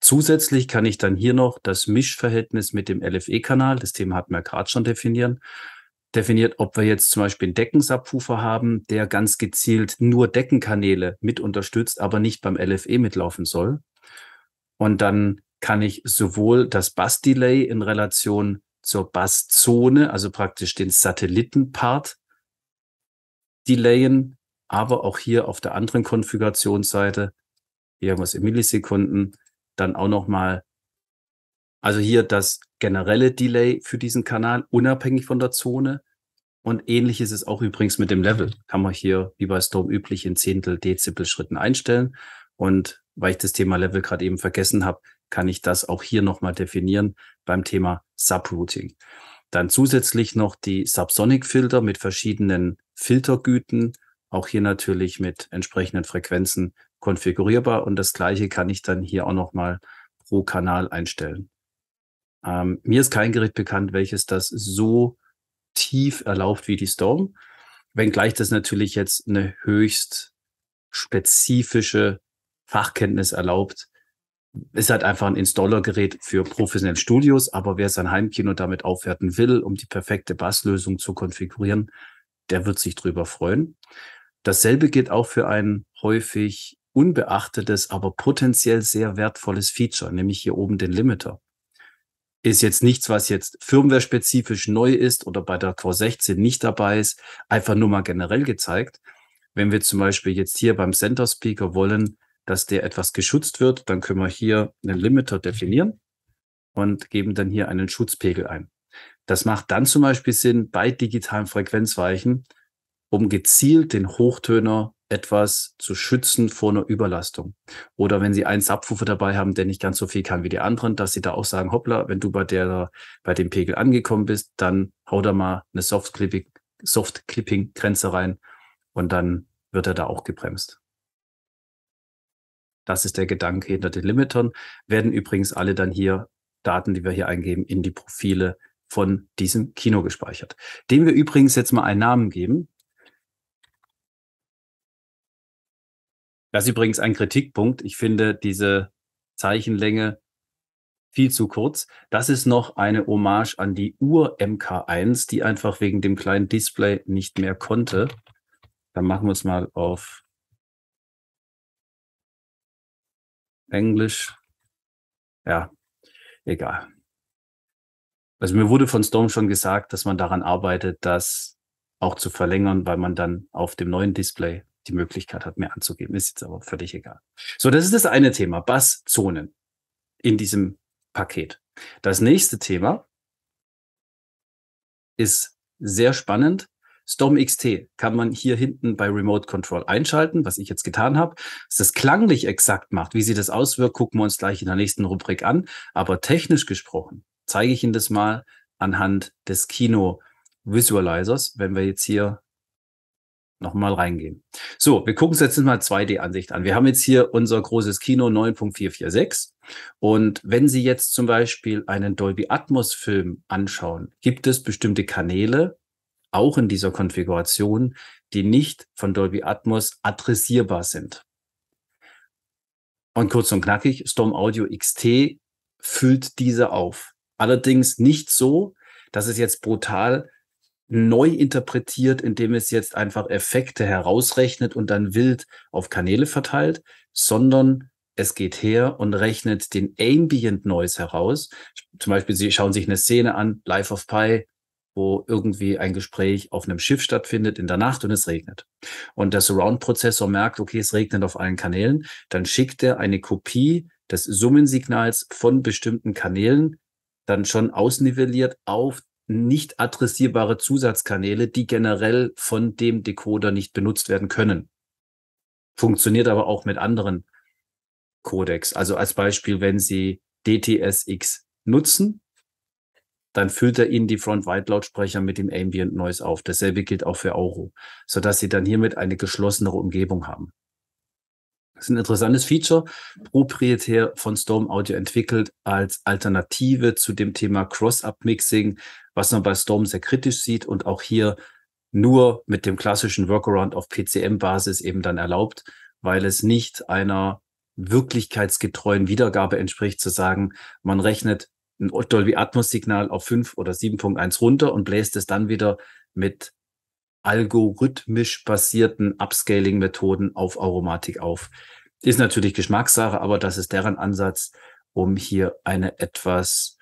Zusätzlich kann ich dann hier noch das Mischverhältnis mit dem LFE-Kanal, das Thema hatten wir gerade schon definieren, definiert, ob wir jetzt zum Beispiel einen Deckensabwoofer haben, der ganz gezielt nur Deckenkanäle mit unterstützt, aber nicht beim LFE mitlaufen soll. Und dann kann ich sowohl das Bassdelay in Relation zur Basszone, also praktisch den Satellitenpart, delayen, aber auch hier auf der anderen Konfigurationsseite, irgendwas in Millisekunden, dann auch nochmal also hier das generelle Delay für diesen Kanal, unabhängig von der Zone. Und ähnlich ist es auch übrigens mit dem Level. Kann man hier, wie bei Storm üblich, in Zehntel, Dezibel Schritten einstellen. Und weil ich das Thema Level gerade eben vergessen habe, kann ich das auch hier nochmal definieren beim Thema Subrouting. Dann zusätzlich noch die Subsonic Filter mit verschiedenen Filtergüten. Auch hier natürlich mit entsprechenden Frequenzen konfigurierbar. Und das Gleiche kann ich dann hier auch nochmal pro Kanal einstellen. Ähm, mir ist kein Gerät bekannt, welches das so tief erlaubt wie die Storm, wenngleich das natürlich jetzt eine höchst spezifische Fachkenntnis erlaubt. Ist halt einfach ein Installergerät für professionelle Studios, aber wer sein Heimkino damit aufwerten will, um die perfekte Basslösung zu konfigurieren, der wird sich drüber freuen. Dasselbe gilt auch für ein häufig unbeachtetes, aber potenziell sehr wertvolles Feature, nämlich hier oben den Limiter ist jetzt nichts, was jetzt firmware-spezifisch neu ist oder bei der Core 16 nicht dabei ist, einfach nur mal generell gezeigt. Wenn wir zum Beispiel jetzt hier beim Center Speaker wollen, dass der etwas geschützt wird, dann können wir hier einen Limiter definieren und geben dann hier einen Schutzpegel ein. Das macht dann zum Beispiel Sinn bei digitalen Frequenzweichen, um gezielt den Hochtöner etwas zu schützen vor einer Überlastung. Oder wenn Sie einen Subwoofer dabei haben, der nicht ganz so viel kann wie die anderen, dass Sie da auch sagen, hoppla, wenn du bei der, bei dem Pegel angekommen bist, dann hau da mal eine Soft Clipping, Soft Clipping Grenze rein und dann wird er da auch gebremst. Das ist der Gedanke hinter den Limitern. Werden übrigens alle dann hier Daten, die wir hier eingeben, in die Profile von diesem Kino gespeichert. Dem wir übrigens jetzt mal einen Namen geben. Das ist übrigens ein Kritikpunkt. Ich finde diese Zeichenlänge viel zu kurz. Das ist noch eine Hommage an die Ur-MK1, die einfach wegen dem kleinen Display nicht mehr konnte. Dann machen wir es mal auf Englisch. Ja, egal. Also mir wurde von Storm schon gesagt, dass man daran arbeitet, das auch zu verlängern, weil man dann auf dem neuen Display die Möglichkeit hat, mir anzugeben. Ist jetzt aber völlig egal. So, das ist das eine Thema, Basszonen in diesem Paket. Das nächste Thema ist sehr spannend. Storm XT kann man hier hinten bei Remote Control einschalten, was ich jetzt getan habe. Dass das klanglich exakt macht, wie sie das auswirkt, gucken wir uns gleich in der nächsten Rubrik an. Aber technisch gesprochen zeige ich Ihnen das mal anhand des Kino Visualizers. Wenn wir jetzt hier nochmal reingehen. So, wir gucken uns jetzt mal 2D-Ansicht an. Wir haben jetzt hier unser großes Kino 9.446. Und wenn Sie jetzt zum Beispiel einen Dolby Atmos-Film anschauen, gibt es bestimmte Kanäle, auch in dieser Konfiguration, die nicht von Dolby Atmos adressierbar sind. Und kurz und knackig, Storm Audio XT füllt diese auf. Allerdings nicht so, dass es jetzt brutal neu interpretiert, indem es jetzt einfach Effekte herausrechnet und dann wild auf Kanäle verteilt, sondern es geht her und rechnet den Ambient Noise heraus. Zum Beispiel, Sie schauen sich eine Szene an, Life of Pi, wo irgendwie ein Gespräch auf einem Schiff stattfindet in der Nacht und es regnet. Und der Surround-Prozessor merkt, okay, es regnet auf allen Kanälen, dann schickt er eine Kopie des Summensignals von bestimmten Kanälen dann schon ausnivelliert auf nicht adressierbare Zusatzkanäle, die generell von dem Decoder nicht benutzt werden können. Funktioniert aber auch mit anderen Codecs. Also als Beispiel, wenn Sie DTSX nutzen, dann füllt er Ihnen die Front-Wide-Lautsprecher mit dem Ambient Noise auf. Dasselbe gilt auch für Auro, sodass Sie dann hiermit eine geschlossenere Umgebung haben. Das ist ein interessantes Feature, proprietär von Storm Audio entwickelt als Alternative zu dem Thema Cross-Up-Mixing, was man bei Storm sehr kritisch sieht und auch hier nur mit dem klassischen Workaround auf PCM-Basis eben dann erlaubt, weil es nicht einer wirklichkeitsgetreuen Wiedergabe entspricht, zu sagen, man rechnet ein Dolby Atmos Signal auf 5 oder 7.1 runter und bläst es dann wieder mit algorithmisch basierten Upscaling-Methoden auf Aromatik auf. Ist natürlich Geschmackssache, aber das ist deren Ansatz, um hier eine etwas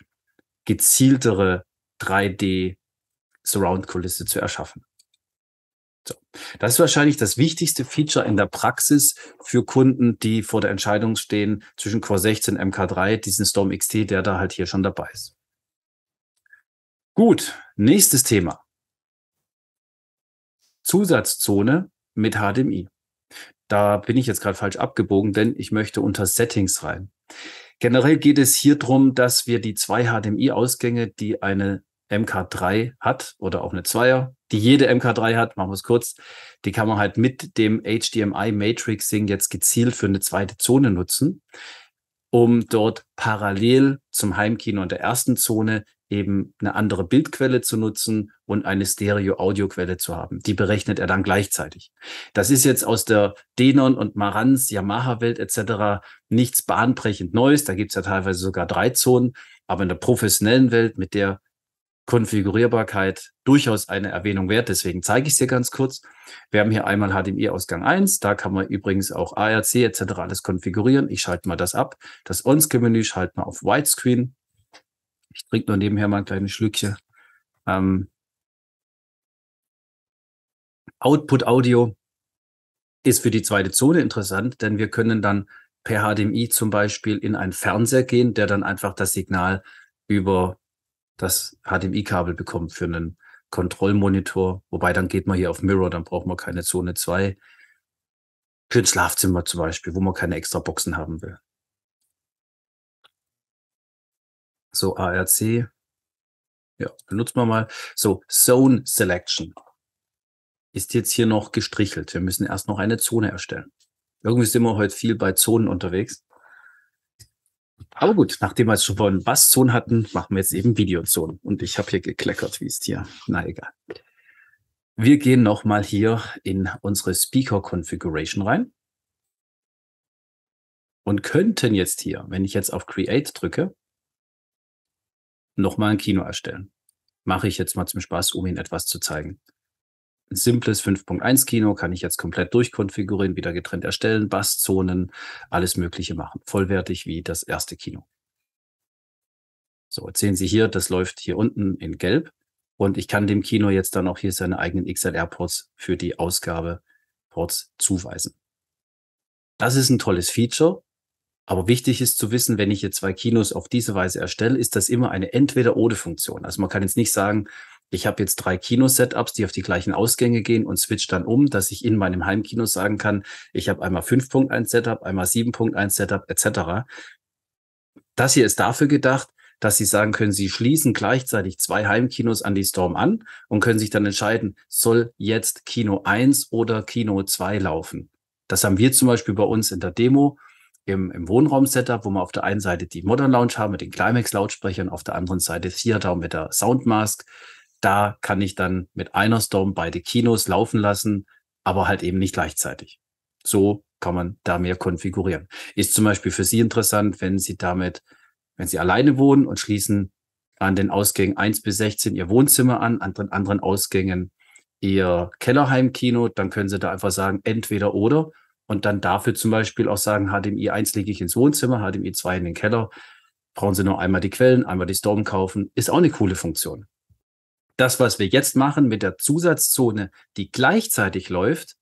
gezieltere 3D-Surround-Kulisse zu erschaffen. So. Das ist wahrscheinlich das wichtigste Feature in der Praxis für Kunden, die vor der Entscheidung stehen zwischen Core 16 MK3, diesen Storm XT, der da halt hier schon dabei ist. Gut, nächstes Thema. Zusatzzone mit HDMI. Da bin ich jetzt gerade falsch abgebogen, denn ich möchte unter Settings rein. Generell geht es hier drum, dass wir die zwei HDMI-Ausgänge, die eine MK3 hat oder auch eine Zweier, die jede MK3 hat, machen wir es kurz, die kann man halt mit dem HDMI-Matrixing jetzt gezielt für eine zweite Zone nutzen, um dort parallel zum Heimkino in der ersten Zone eben eine andere Bildquelle zu nutzen und eine Stereo-Audio-Quelle zu haben. Die berechnet er dann gleichzeitig. Das ist jetzt aus der Denon und Marantz, Yamaha-Welt etc. nichts bahnbrechend Neues. Da gibt's ja teilweise sogar drei Zonen, aber in der professionellen Welt mit der Konfigurierbarkeit durchaus eine Erwähnung wert. Deswegen zeige ich es dir ganz kurz. Wir haben hier einmal HDMI-Ausgang 1. Da kann man übrigens auch ARC etc. alles konfigurieren. Ich schalte mal das ab. Das On-Screen-Menü schalten wir auf Widescreen. Ich trinke nur nebenher mal ein kleines Schlückchen. Ähm, Output Audio ist für die zweite Zone interessant, denn wir können dann per HDMI zum Beispiel in einen Fernseher gehen, der dann einfach das Signal über das HDMI-Kabel bekommt für einen Kontrollmonitor. Wobei dann geht man hier auf Mirror, dann braucht man keine Zone 2. Für ein Schlafzimmer zum Beispiel, wo man keine extra Boxen haben will. So ARC. Ja, benutzen wir mal. So, Zone Selection ist jetzt hier noch gestrichelt. Wir müssen erst noch eine Zone erstellen. Irgendwie sind wir heute viel bei Zonen unterwegs. Aber gut, nachdem wir jetzt schon von Basszonen hatten, machen wir jetzt eben Videozonen. Und ich habe hier gekleckert, wie es hier. Na egal. Wir gehen nochmal hier in unsere Speaker Configuration rein. Und könnten jetzt hier, wenn ich jetzt auf Create drücke, nochmal ein Kino erstellen. Mache ich jetzt mal zum Spaß, um Ihnen etwas zu zeigen. Ein simples 5.1 Kino kann ich jetzt komplett durchkonfigurieren, wieder getrennt erstellen, Basszonen, alles Mögliche machen. Vollwertig wie das erste Kino. So, jetzt sehen Sie hier, das läuft hier unten in Gelb. Und ich kann dem Kino jetzt dann auch hier seine eigenen XLR-Ports für die Ausgabe Ports zuweisen. Das ist ein tolles Feature. Aber wichtig ist zu wissen, wenn ich jetzt zwei Kinos auf diese Weise erstelle, ist das immer eine Entweder-Oder-Funktion. Also man kann jetzt nicht sagen, ich habe jetzt drei Kino-Setups, die auf die gleichen Ausgänge gehen und switch dann um, dass ich in meinem Heimkino sagen kann, ich habe einmal 5.1 Setup, einmal 7.1 Setup etc. Das hier ist dafür gedacht, dass Sie sagen können, Sie schließen gleichzeitig zwei Heimkinos an die Storm an und können sich dann entscheiden, soll jetzt Kino 1 oder Kino 2 laufen. Das haben wir zum Beispiel bei uns in der Demo im, im Wohnraum-Setup, wo wir auf der einen Seite die Modern Lounge haben mit den Climax-Lautsprechern, auf der anderen Seite Theater mit der Soundmask. Da kann ich dann mit einer Storm beide Kinos laufen lassen, aber halt eben nicht gleichzeitig. So kann man da mehr konfigurieren. Ist zum Beispiel für Sie interessant, wenn Sie damit, wenn Sie alleine wohnen und schließen an den Ausgängen 1 bis 16 Ihr Wohnzimmer an, an den anderen Ausgängen Ihr Kellerheimkino, dann können Sie da einfach sagen, entweder oder und dann dafür zum Beispiel auch sagen, HDMI 1 lege ich ins Wohnzimmer, HDMI 2 in den Keller. Brauchen Sie nur einmal die Quellen, einmal die Storm kaufen. Ist auch eine coole Funktion. Das, was wir jetzt machen mit der Zusatzzone, die gleichzeitig läuft,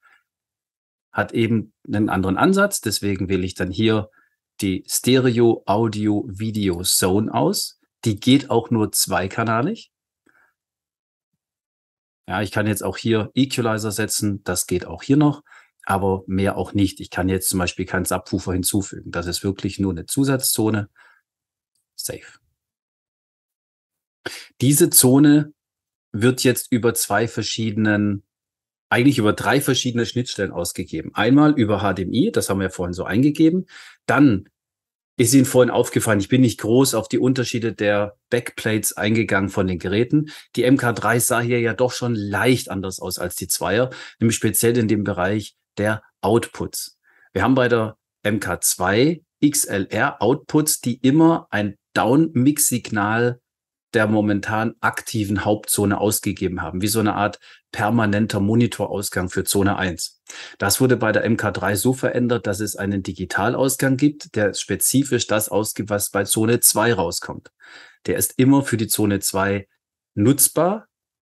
hat eben einen anderen Ansatz. Deswegen wähle ich dann hier die Stereo Audio Video Zone aus. Die geht auch nur zweikanalig. Ja, ich kann jetzt auch hier Equalizer setzen. Das geht auch hier noch aber mehr auch nicht. Ich kann jetzt zum Beispiel keinen Subwoofer hinzufügen. Das ist wirklich nur eine Zusatzzone. Safe. Diese Zone wird jetzt über zwei verschiedenen, eigentlich über drei verschiedene Schnittstellen ausgegeben. Einmal über HDMI, das haben wir ja vorhin so eingegeben. Dann ist Ihnen vorhin aufgefallen, ich bin nicht groß auf die Unterschiede der Backplates eingegangen von den Geräten. Die MK3 sah hier ja doch schon leicht anders aus als die Zweier, nämlich speziell in dem Bereich der Outputs. Wir haben bei der MK2 XLR Outputs, die immer ein Down-Mix-Signal der momentan aktiven Hauptzone ausgegeben haben, wie so eine Art permanenter Monitorausgang für Zone 1. Das wurde bei der MK3 so verändert, dass es einen Digitalausgang gibt, der spezifisch das ausgibt, was bei Zone 2 rauskommt. Der ist immer für die Zone 2 nutzbar,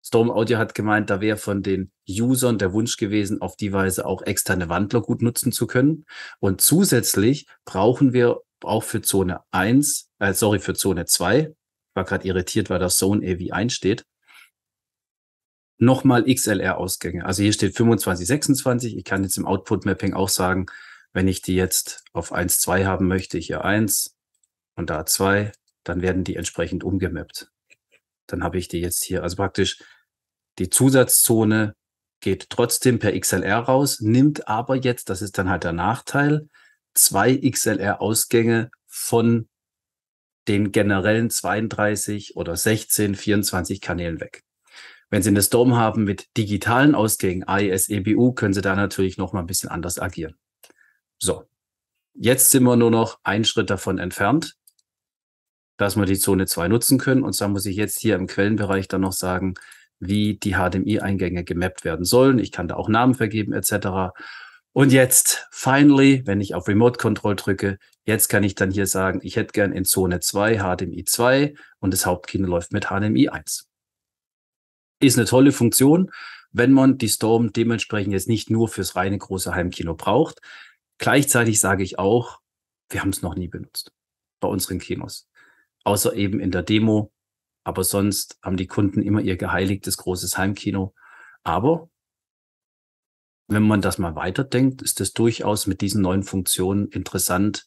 Storm Audio hat gemeint, da wäre von den Usern der Wunsch gewesen, auf die Weise auch externe Wandler gut nutzen zu können. Und zusätzlich brauchen wir auch für Zone 1, äh, sorry, für Zone 2, war gerade irritiert, weil da Zone AV einsteht, nochmal XLR-Ausgänge. Also hier steht 25, 26. Ich kann jetzt im Output-Mapping auch sagen, wenn ich die jetzt auf 1, 2 haben möchte, hier 1 und da 2, dann werden die entsprechend umgemappt dann habe ich die jetzt hier. Also praktisch die Zusatzzone geht trotzdem per XLR raus, nimmt aber jetzt, das ist dann halt der Nachteil, zwei XLR-Ausgänge von den generellen 32 oder 16, 24 Kanälen weg. Wenn Sie eine Storm haben mit digitalen Ausgängen, AES, EBU, können Sie da natürlich noch mal ein bisschen anders agieren. So, jetzt sind wir nur noch einen Schritt davon entfernt dass wir die Zone 2 nutzen können. Und zwar muss ich jetzt hier im Quellenbereich dann noch sagen, wie die HDMI-Eingänge gemappt werden sollen. Ich kann da auch Namen vergeben etc. Und jetzt, finally, wenn ich auf Remote Control drücke, jetzt kann ich dann hier sagen, ich hätte gern in Zone 2 HDMI 2 und das Hauptkino läuft mit HDMI 1. Ist eine tolle Funktion, wenn man die Storm dementsprechend jetzt nicht nur fürs reine große Heimkino braucht. Gleichzeitig sage ich auch, wir haben es noch nie benutzt bei unseren Kinos außer eben in der Demo. Aber sonst haben die Kunden immer ihr geheiligtes großes Heimkino. Aber wenn man das mal weiterdenkt, ist es durchaus mit diesen neuen Funktionen interessant,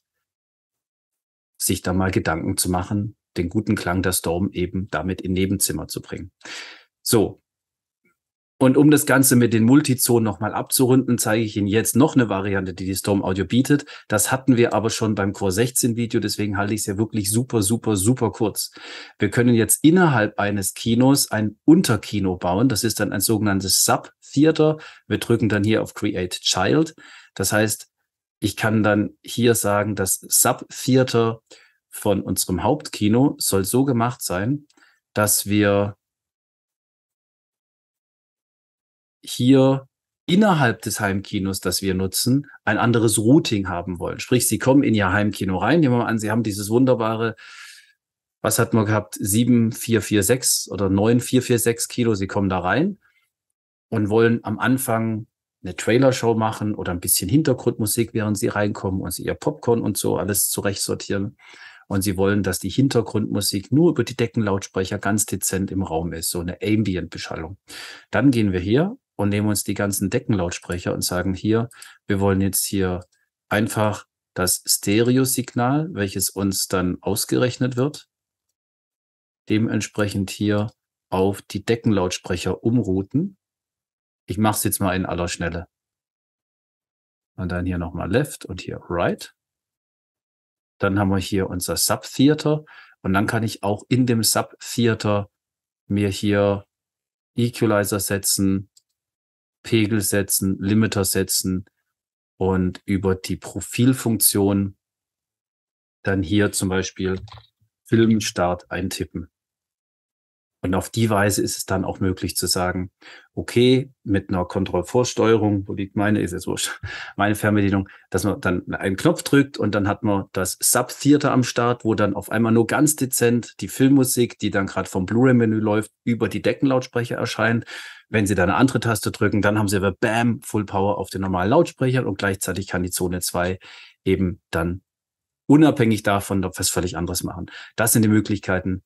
sich da mal Gedanken zu machen, den guten Klang der Storm eben damit in Nebenzimmer zu bringen. So, und um das Ganze mit den Multizonen nochmal abzurunden, zeige ich Ihnen jetzt noch eine Variante, die die Storm Audio bietet. Das hatten wir aber schon beim Core 16 Video, deswegen halte ich es ja wirklich super, super, super kurz. Wir können jetzt innerhalb eines Kinos ein Unterkino bauen. Das ist dann ein sogenanntes Sub-Theater. Wir drücken dann hier auf Create Child. Das heißt, ich kann dann hier sagen, das Sub-Theater von unserem Hauptkino soll so gemacht sein, dass wir hier innerhalb des Heimkinos, das wir nutzen, ein anderes Routing haben wollen. Sprich, sie kommen in ihr Heimkino rein, nehmen wir mal an, sie haben dieses wunderbare, was hat man gehabt, 7446 oder 9446 Kilo, sie kommen da rein und wollen am Anfang eine Trailershow machen oder ein bisschen Hintergrundmusik, während sie reinkommen und sie ihr Popcorn und so alles zurechtsortieren. Und sie wollen, dass die Hintergrundmusik nur über die Deckenlautsprecher ganz dezent im Raum ist, so eine Ambient-Beschallung. Dann gehen wir hier und nehmen uns die ganzen Deckenlautsprecher und sagen hier, wir wollen jetzt hier einfach das Stereosignal, welches uns dann ausgerechnet wird, dementsprechend hier auf die Deckenlautsprecher umrouten. Ich mache es jetzt mal in aller Schnelle. Und dann hier nochmal Left und hier Right. Dann haben wir hier unser Sub-Theater. Und dann kann ich auch in dem Sub-Theater mir hier Equalizer setzen, Pegel setzen, Limiter setzen und über die Profilfunktion dann hier zum Beispiel Filmstart eintippen. Und auf die Weise ist es dann auch möglich zu sagen, okay, mit einer Kontrollvorsteuerung, wo liegt meine, ist jetzt wurscht, meine Fernbedienung, dass man dann einen Knopf drückt und dann hat man das Sub-Theater am Start, wo dann auf einmal nur ganz dezent die Filmmusik, die dann gerade vom Blu-ray-Menü läuft, über die Deckenlautsprecher erscheint. Wenn Sie dann eine andere Taste drücken, dann haben Sie aber Bam, Full Power auf den normalen Lautsprechern und gleichzeitig kann die Zone 2 eben dann unabhängig davon was völlig anderes machen. Das sind die Möglichkeiten,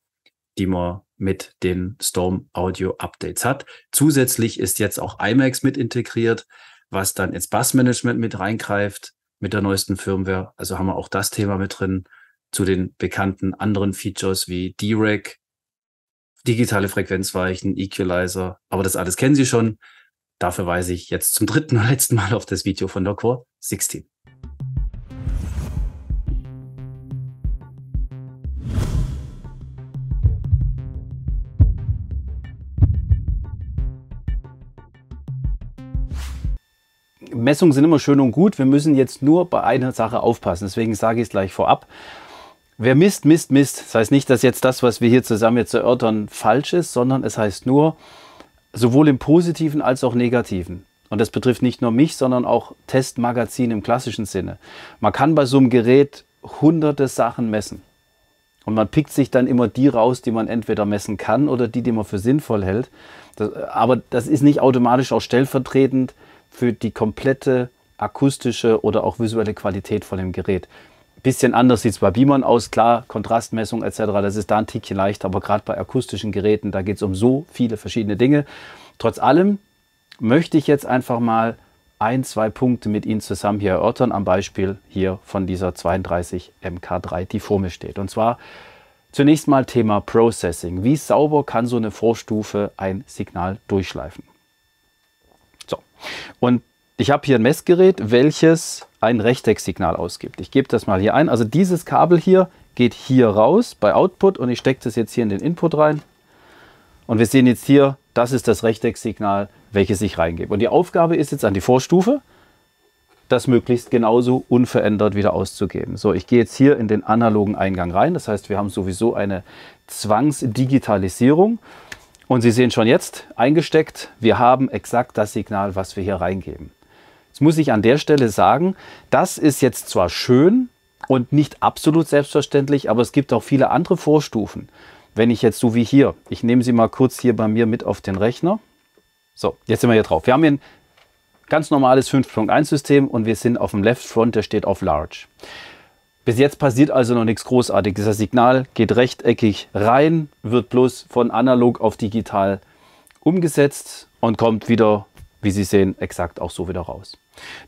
die man mit den Storm Audio Updates hat. Zusätzlich ist jetzt auch IMAX mit integriert, was dann ins Bassmanagement mit reingreift mit der neuesten Firmware. Also haben wir auch das Thema mit drin zu den bekannten anderen Features wie D-Rack, digitale Frequenzweichen, Equalizer. Aber das alles kennen Sie schon. Dafür weise ich jetzt zum dritten und letzten Mal auf das Video von der Core 16. Messungen sind immer schön und gut. Wir müssen jetzt nur bei einer Sache aufpassen. Deswegen sage ich es gleich vorab. Wer misst, misst, misst. Das heißt nicht, dass jetzt das, was wir hier zusammen jetzt erörtern, falsch ist, sondern es heißt nur, sowohl im positiven als auch negativen. Und das betrifft nicht nur mich, sondern auch Testmagazin im klassischen Sinne. Man kann bei so einem Gerät hunderte Sachen messen. Und man pickt sich dann immer die raus, die man entweder messen kann oder die, die man für sinnvoll hält. Das, aber das ist nicht automatisch auch stellvertretend für die komplette akustische oder auch visuelle Qualität von dem Gerät. Bisschen anders sieht es bei Beamern aus, klar, Kontrastmessung etc., das ist da ein Tickchen leichter, aber gerade bei akustischen Geräten, da geht es um so viele verschiedene Dinge. Trotz allem möchte ich jetzt einfach mal ein, zwei Punkte mit Ihnen zusammen hier erörtern, am Beispiel hier von dieser 32 MK3, die vor mir steht. Und zwar zunächst mal Thema Processing. Wie sauber kann so eine Vorstufe ein Signal durchschleifen? Und ich habe hier ein Messgerät, welches ein Rechtecksignal ausgibt. Ich gebe das mal hier ein. Also dieses Kabel hier geht hier raus bei Output und ich stecke das jetzt hier in den Input rein. Und wir sehen jetzt hier, das ist das Rechtecksignal, welches ich reingebe. Und die Aufgabe ist jetzt an die Vorstufe, das möglichst genauso unverändert wieder auszugeben. So, ich gehe jetzt hier in den analogen Eingang rein. Das heißt, wir haben sowieso eine Zwangsdigitalisierung. Und Sie sehen schon jetzt eingesteckt, wir haben exakt das Signal, was wir hier reingeben. Jetzt muss ich an der Stelle sagen, das ist jetzt zwar schön und nicht absolut selbstverständlich, aber es gibt auch viele andere Vorstufen. Wenn ich jetzt so wie hier, ich nehme sie mal kurz hier bei mir mit auf den Rechner. So, jetzt sind wir hier drauf. Wir haben hier ein ganz normales 5.1 System und wir sind auf dem Left Front, der steht auf Large. Bis jetzt passiert also noch nichts Großartiges. Das Signal geht rechteckig rein, wird bloß von analog auf digital umgesetzt und kommt wieder, wie Sie sehen, exakt auch so wieder raus.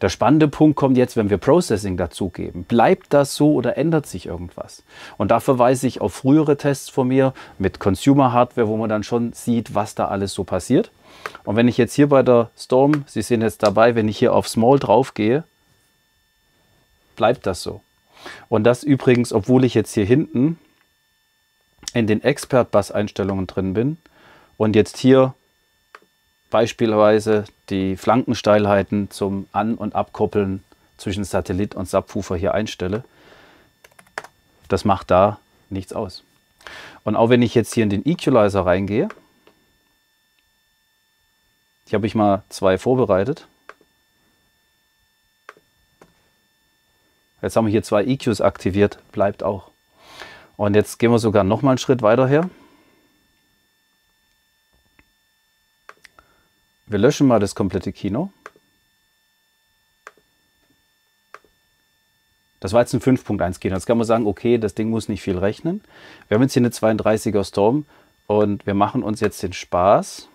Der spannende Punkt kommt jetzt, wenn wir Processing dazugeben. Bleibt das so oder ändert sich irgendwas? Und da verweise ich auf frühere Tests von mir mit Consumer Hardware, wo man dann schon sieht, was da alles so passiert. Und wenn ich jetzt hier bei der Storm, Sie sehen jetzt dabei, wenn ich hier auf Small draufgehe, bleibt das so. Und das übrigens, obwohl ich jetzt hier hinten in den Expert-Bass-Einstellungen drin bin und jetzt hier beispielsweise die Flankensteilheiten zum An- und Abkoppeln zwischen Satellit und Subwoofer hier einstelle, das macht da nichts aus. Und auch wenn ich jetzt hier in den Equalizer reingehe, hier habe ich mal zwei vorbereitet. Jetzt haben wir hier zwei EQs aktiviert, bleibt auch. Und jetzt gehen wir sogar noch mal einen Schritt weiter her. Wir löschen mal das komplette Kino. Das war jetzt ein 5.1 Kino. Jetzt kann man sagen, okay, das Ding muss nicht viel rechnen. Wir haben jetzt hier eine 32er Storm und wir machen uns jetzt den Spaß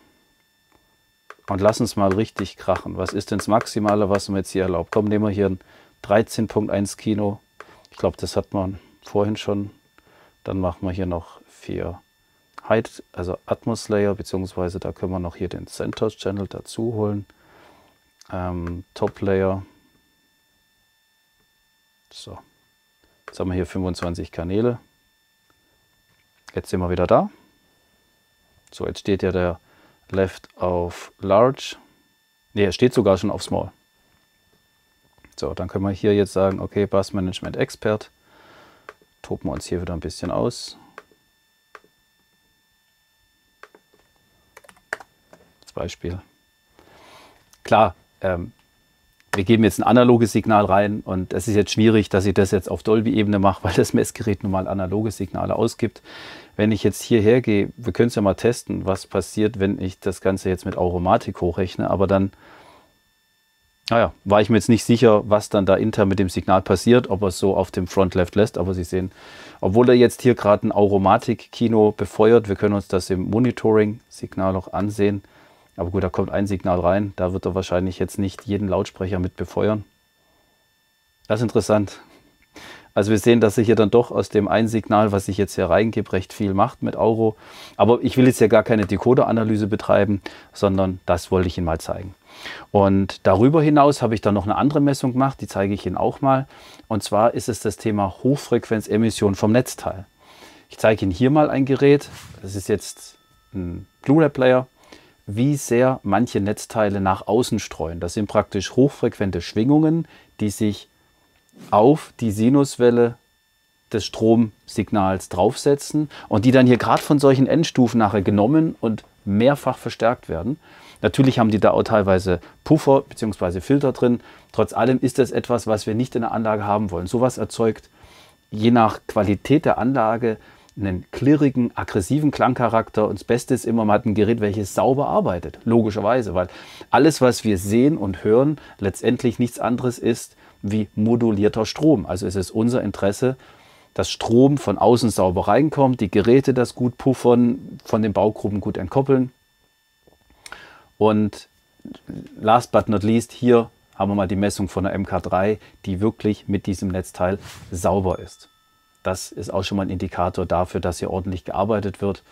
und lassen es mal richtig krachen. Was ist denn das Maximale, was wir jetzt hier erlaubt? Komm, nehmen wir hier ein 13.1 Kino. Ich glaube, das hat man vorhin schon. Dann machen wir hier noch vier Height, also Atmos Layer, beziehungsweise da können wir noch hier den Center Channel dazu holen. Ähm, Top Layer. So, jetzt haben wir hier 25 Kanäle. Jetzt sind wir wieder da. So, jetzt steht ja der Left auf Large. Ne, er steht sogar schon auf Small. So, dann können wir hier jetzt sagen, okay, Bassmanagement Expert. Toben wir uns hier wieder ein bisschen aus. Als Beispiel. Klar, ähm, wir geben jetzt ein analoges Signal rein und es ist jetzt schwierig, dass ich das jetzt auf Dolby-Ebene mache, weil das Messgerät nun mal analoge Signale ausgibt. Wenn ich jetzt hierher gehe, wir können es ja mal testen, was passiert, wenn ich das Ganze jetzt mit Aromatik hochrechne, aber dann naja, ah war ich mir jetzt nicht sicher, was dann da intern mit dem Signal passiert, ob er es so auf dem Front Left lässt, aber Sie sehen, obwohl er jetzt hier gerade ein auromatik kino befeuert, wir können uns das im Monitoring-Signal noch ansehen. Aber gut, da kommt ein Signal rein, da wird er wahrscheinlich jetzt nicht jeden Lautsprecher mit befeuern. Das ist interessant. Also wir sehen, dass er hier dann doch aus dem einen Signal, was ich jetzt hier reingebe, recht viel macht mit Auro. Aber ich will jetzt ja gar keine Decoder-Analyse betreiben, sondern das wollte ich Ihnen mal zeigen. Und darüber hinaus habe ich dann noch eine andere Messung gemacht, die zeige ich Ihnen auch mal. Und zwar ist es das Thema Hochfrequenzemission vom Netzteil. Ich zeige Ihnen hier mal ein Gerät, das ist jetzt ein Blu-ray-Player, wie sehr manche Netzteile nach außen streuen. Das sind praktisch hochfrequente Schwingungen, die sich auf die Sinuswelle des Stromsignals draufsetzen und die dann hier gerade von solchen Endstufen nachher genommen und mehrfach verstärkt werden. Natürlich haben die da auch teilweise Puffer bzw. Filter drin. Trotz allem ist das etwas, was wir nicht in der Anlage haben wollen. Sowas erzeugt je nach Qualität der Anlage einen klirrigen, aggressiven Klangcharakter. Und das Beste ist immer, man hat ein Gerät, welches sauber arbeitet. Logischerweise, weil alles, was wir sehen und hören, letztendlich nichts anderes ist wie modulierter Strom. Also es ist unser Interesse, dass Strom von außen sauber reinkommt, die Geräte das gut puffern, von den Baugruppen gut entkoppeln. Und last but not least, hier haben wir mal die Messung von der MK3, die wirklich mit diesem Netzteil sauber ist. Das ist auch schon mal ein Indikator dafür, dass hier ordentlich gearbeitet wird.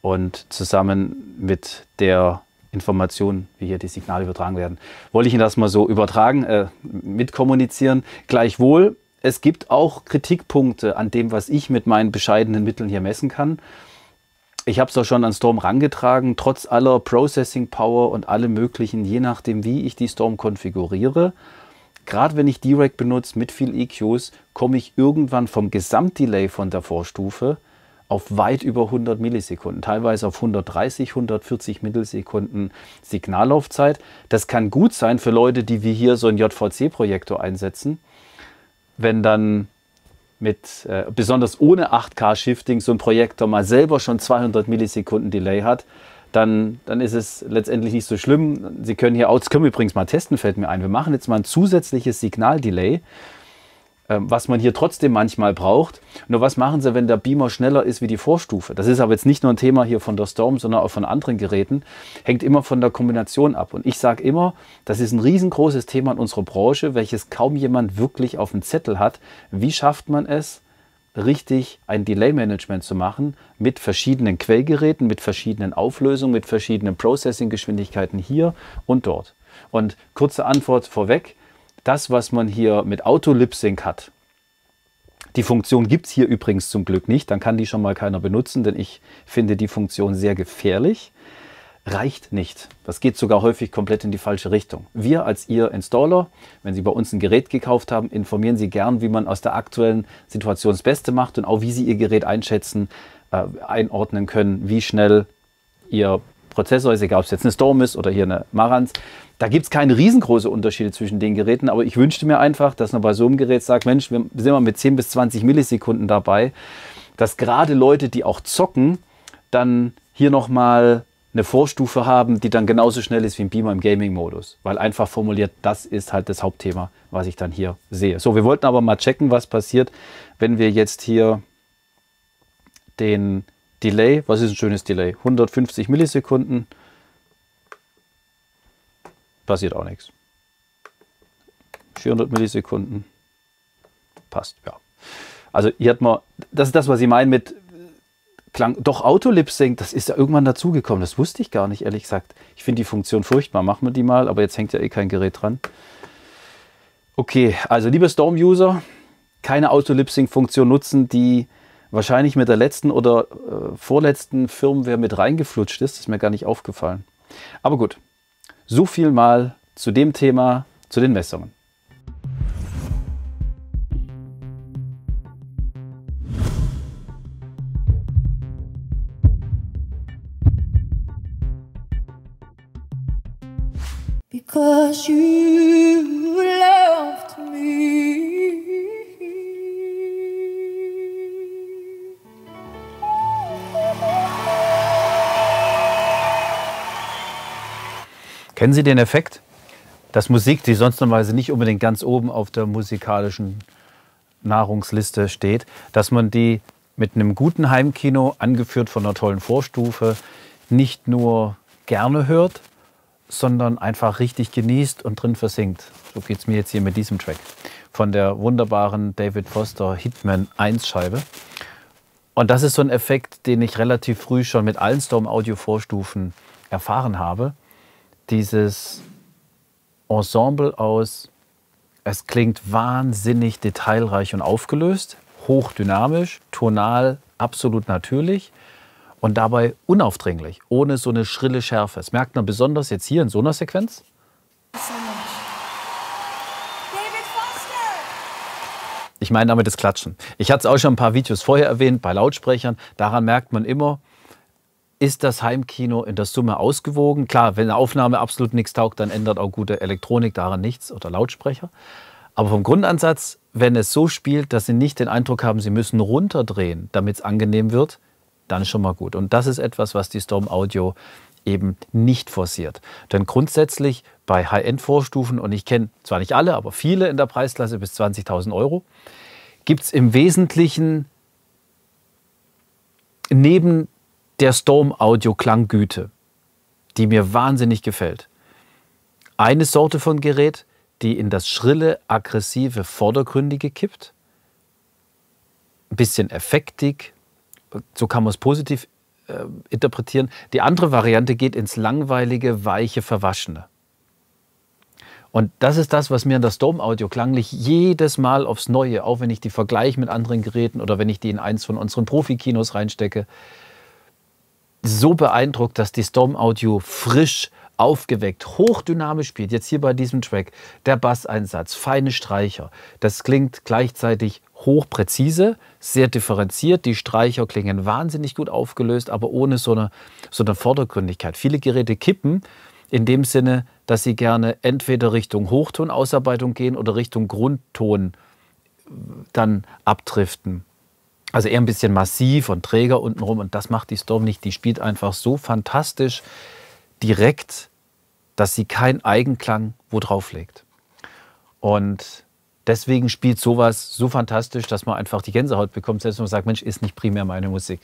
Und zusammen mit der Information, wie hier die Signale übertragen werden, wollte ich Ihnen das mal so übertragen, äh, mitkommunizieren. Gleichwohl, es gibt auch Kritikpunkte an dem, was ich mit meinen bescheidenen Mitteln hier messen kann ich habe es auch schon an Storm rangetragen, trotz aller Processing Power und allem möglichen, je nachdem, wie ich die Storm konfiguriere. Gerade wenn ich Direct benutze mit viel EQs, komme ich irgendwann vom Gesamtdelay von der Vorstufe auf weit über 100 Millisekunden, teilweise auf 130, 140 Millisekunden Signallaufzeit. Das kann gut sein für Leute, die wie hier so einen JVC-Projektor einsetzen. Wenn dann mit äh, besonders ohne 8K-Shifting so ein Projektor mal selber schon 200 Millisekunden Delay hat, dann, dann ist es letztendlich nicht so schlimm. Sie können hier auch, oh, können wir übrigens mal testen, fällt mir ein. Wir machen jetzt mal ein zusätzliches Signal-Delay. Ähm, was man hier trotzdem manchmal braucht. Nur was machen sie, wenn der Beamer schneller ist wie die Vorstufe? Das ist aber jetzt nicht nur ein Thema hier von der Storm, sondern auch von anderen Geräten. Hängt immer von der Kombination ab. Und ich sage immer, das ist ein riesengroßes Thema in unserer Branche, welches kaum jemand wirklich auf dem Zettel hat. Wie schafft man es, richtig ein Delay-Management zu machen mit verschiedenen Quellgeräten, mit verschiedenen Auflösungen, mit verschiedenen Processing-Geschwindigkeiten hier und dort? Und kurze Antwort vorweg das, was man hier mit Auto-Lip-Sync hat, die Funktion gibt es hier übrigens zum Glück nicht, dann kann die schon mal keiner benutzen, denn ich finde die Funktion sehr gefährlich. Reicht nicht. Das geht sogar häufig komplett in die falsche Richtung. Wir als Ihr Installer, wenn Sie bei uns ein Gerät gekauft haben, informieren Sie gern, wie man aus der aktuellen Situation das Beste macht und auch wie Sie Ihr Gerät einschätzen, äh, einordnen können, wie schnell Ihr Prozessor ist, egal ob es jetzt eine Storm ist oder hier eine Marantz, da gibt es keine riesengroße Unterschiede zwischen den Geräten, aber ich wünschte mir einfach, dass man bei so einem Gerät sagt, Mensch, wir sind mal mit 10 bis 20 Millisekunden dabei, dass gerade Leute, die auch zocken, dann hier nochmal eine Vorstufe haben, die dann genauso schnell ist wie ein Beamer im Gaming-Modus. Weil einfach formuliert, das ist halt das Hauptthema, was ich dann hier sehe. So, wir wollten aber mal checken, was passiert, wenn wir jetzt hier den Delay, was ist ein schönes Delay? 150 Millisekunden passiert auch nichts. 400 Millisekunden, passt, ja. Also hier hat man, das ist das, was ich meine mit äh, Klang, doch Autolip-Sync, das ist ja irgendwann dazugekommen, das wusste ich gar nicht, ehrlich gesagt. Ich finde die Funktion furchtbar, machen wir die mal, aber jetzt hängt ja eh kein Gerät dran. Okay, also liebe Storm-User, keine Autolip-Sync-Funktion nutzen, die wahrscheinlich mit der letzten oder äh, vorletzten Firmware mit reingeflutscht ist. Das ist mir gar nicht aufgefallen. Aber gut, so viel mal zu dem Thema, zu den Messungen. Because you Kennen Sie den Effekt, dass Musik, die sonst normalerweise nicht unbedingt ganz oben auf der musikalischen Nahrungsliste steht, dass man die mit einem guten Heimkino, angeführt von einer tollen Vorstufe, nicht nur gerne hört, sondern einfach richtig genießt und drin versinkt. So geht es mir jetzt hier mit diesem Track von der wunderbaren David Foster Hitman 1 Scheibe. Und das ist so ein Effekt, den ich relativ früh schon mit allen Storm Audio Vorstufen erfahren habe dieses Ensemble aus, es klingt wahnsinnig detailreich und aufgelöst, hochdynamisch, tonal absolut natürlich und dabei unaufdringlich, ohne so eine schrille Schärfe. Das merkt man besonders jetzt hier in so einer Sequenz. Ich meine damit das Klatschen. Ich hatte es auch schon ein paar Videos vorher erwähnt, bei Lautsprechern. Daran merkt man immer, ist das Heimkino in der Summe ausgewogen. Klar, wenn eine Aufnahme absolut nichts taugt, dann ändert auch gute Elektronik daran nichts oder Lautsprecher. Aber vom Grundansatz, wenn es so spielt, dass Sie nicht den Eindruck haben, Sie müssen runterdrehen, damit es angenehm wird, dann ist schon mal gut. Und das ist etwas, was die Storm Audio eben nicht forciert. Denn grundsätzlich bei High-End-Vorstufen, und ich kenne zwar nicht alle, aber viele in der Preisklasse bis 20.000 Euro, gibt es im Wesentlichen neben der Storm-Audio-Klanggüte, die mir wahnsinnig gefällt. Eine Sorte von Gerät, die in das schrille, aggressive, vordergründige kippt. Ein bisschen effektig, so kann man es positiv äh, interpretieren. Die andere Variante geht ins langweilige, weiche, verwaschene. Und das ist das, was mir an der storm Audio klanglich jedes Mal aufs Neue, auch wenn ich die vergleiche mit anderen Geräten oder wenn ich die in eins von unseren Profikinos reinstecke, so beeindruckt, dass die Storm Audio frisch aufgeweckt, hochdynamisch spielt. Jetzt hier bei diesem Track der Basseinsatz, feine Streicher. Das klingt gleichzeitig hochpräzise, sehr differenziert. Die Streicher klingen wahnsinnig gut aufgelöst, aber ohne so eine, so eine Vordergründigkeit. Viele Geräte kippen in dem Sinne, dass sie gerne entweder Richtung Hochtonausarbeitung gehen oder Richtung Grundton dann abdriften. Also eher ein bisschen massiv und träger untenrum. Und das macht die Storm nicht. Die spielt einfach so fantastisch direkt, dass sie keinen Eigenklang wo drauf legt. Und deswegen spielt sowas so fantastisch, dass man einfach die Gänsehaut bekommt, selbst wenn man sagt, Mensch, ist nicht primär meine Musik.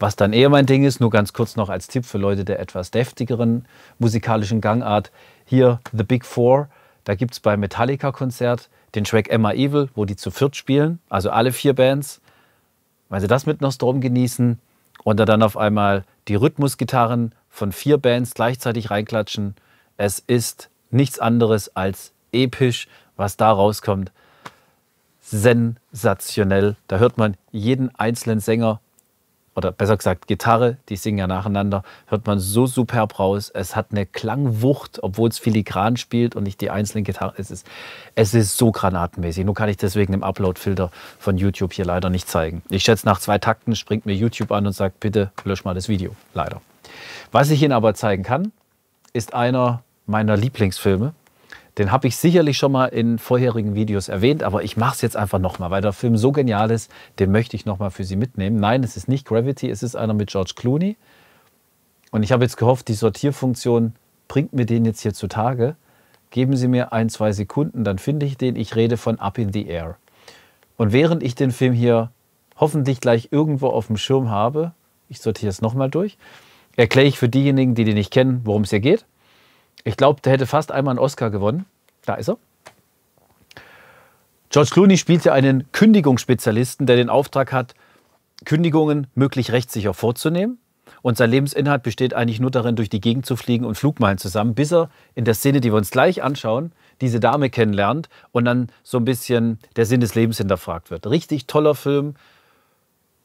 Was dann eher mein Ding ist, nur ganz kurz noch als Tipp für Leute der etwas deftigeren musikalischen Gangart, hier The Big Four, da gibt es beim Metallica-Konzert den Track Emma Evil, wo die zu viert spielen, also alle vier Bands, weil sie das mit Nostrom genießen und dann auf einmal die Rhythmusgitarren von vier Bands gleichzeitig reinklatschen. Es ist nichts anderes als episch, was da rauskommt. Sensationell. Da hört man jeden einzelnen Sänger oder besser gesagt Gitarre, die singen ja nacheinander, hört man so superb raus. Es hat eine Klangwucht, obwohl es filigran spielt und nicht die einzelnen Gitarren. Es ist, es ist so granatenmäßig. Nur kann ich deswegen im Upload-Filter von YouTube hier leider nicht zeigen. Ich schätze, nach zwei Takten springt mir YouTube an und sagt, bitte lösch mal das Video. Leider. Was ich Ihnen aber zeigen kann, ist einer meiner Lieblingsfilme. Den habe ich sicherlich schon mal in vorherigen Videos erwähnt, aber ich mache es jetzt einfach nochmal, weil der Film so genial ist, den möchte ich nochmal für Sie mitnehmen. Nein, es ist nicht Gravity, es ist einer mit George Clooney. Und ich habe jetzt gehofft, die Sortierfunktion bringt mir den jetzt hier zutage. Geben Sie mir ein, zwei Sekunden, dann finde ich den. Ich rede von Up in the Air. Und während ich den Film hier hoffentlich gleich irgendwo auf dem Schirm habe, ich sortiere es nochmal durch, erkläre ich für diejenigen, die den nicht kennen, worum es hier geht. Ich glaube, der hätte fast einmal einen Oscar gewonnen. Da ist er. George Clooney spielte einen Kündigungsspezialisten, der den Auftrag hat, Kündigungen möglichst rechtssicher vorzunehmen. Und sein Lebensinhalt besteht eigentlich nur darin, durch die Gegend zu fliegen und Flugmeilen zusammen, bis er in der Szene, die wir uns gleich anschauen, diese Dame kennenlernt und dann so ein bisschen der Sinn des Lebens hinterfragt wird. Richtig toller Film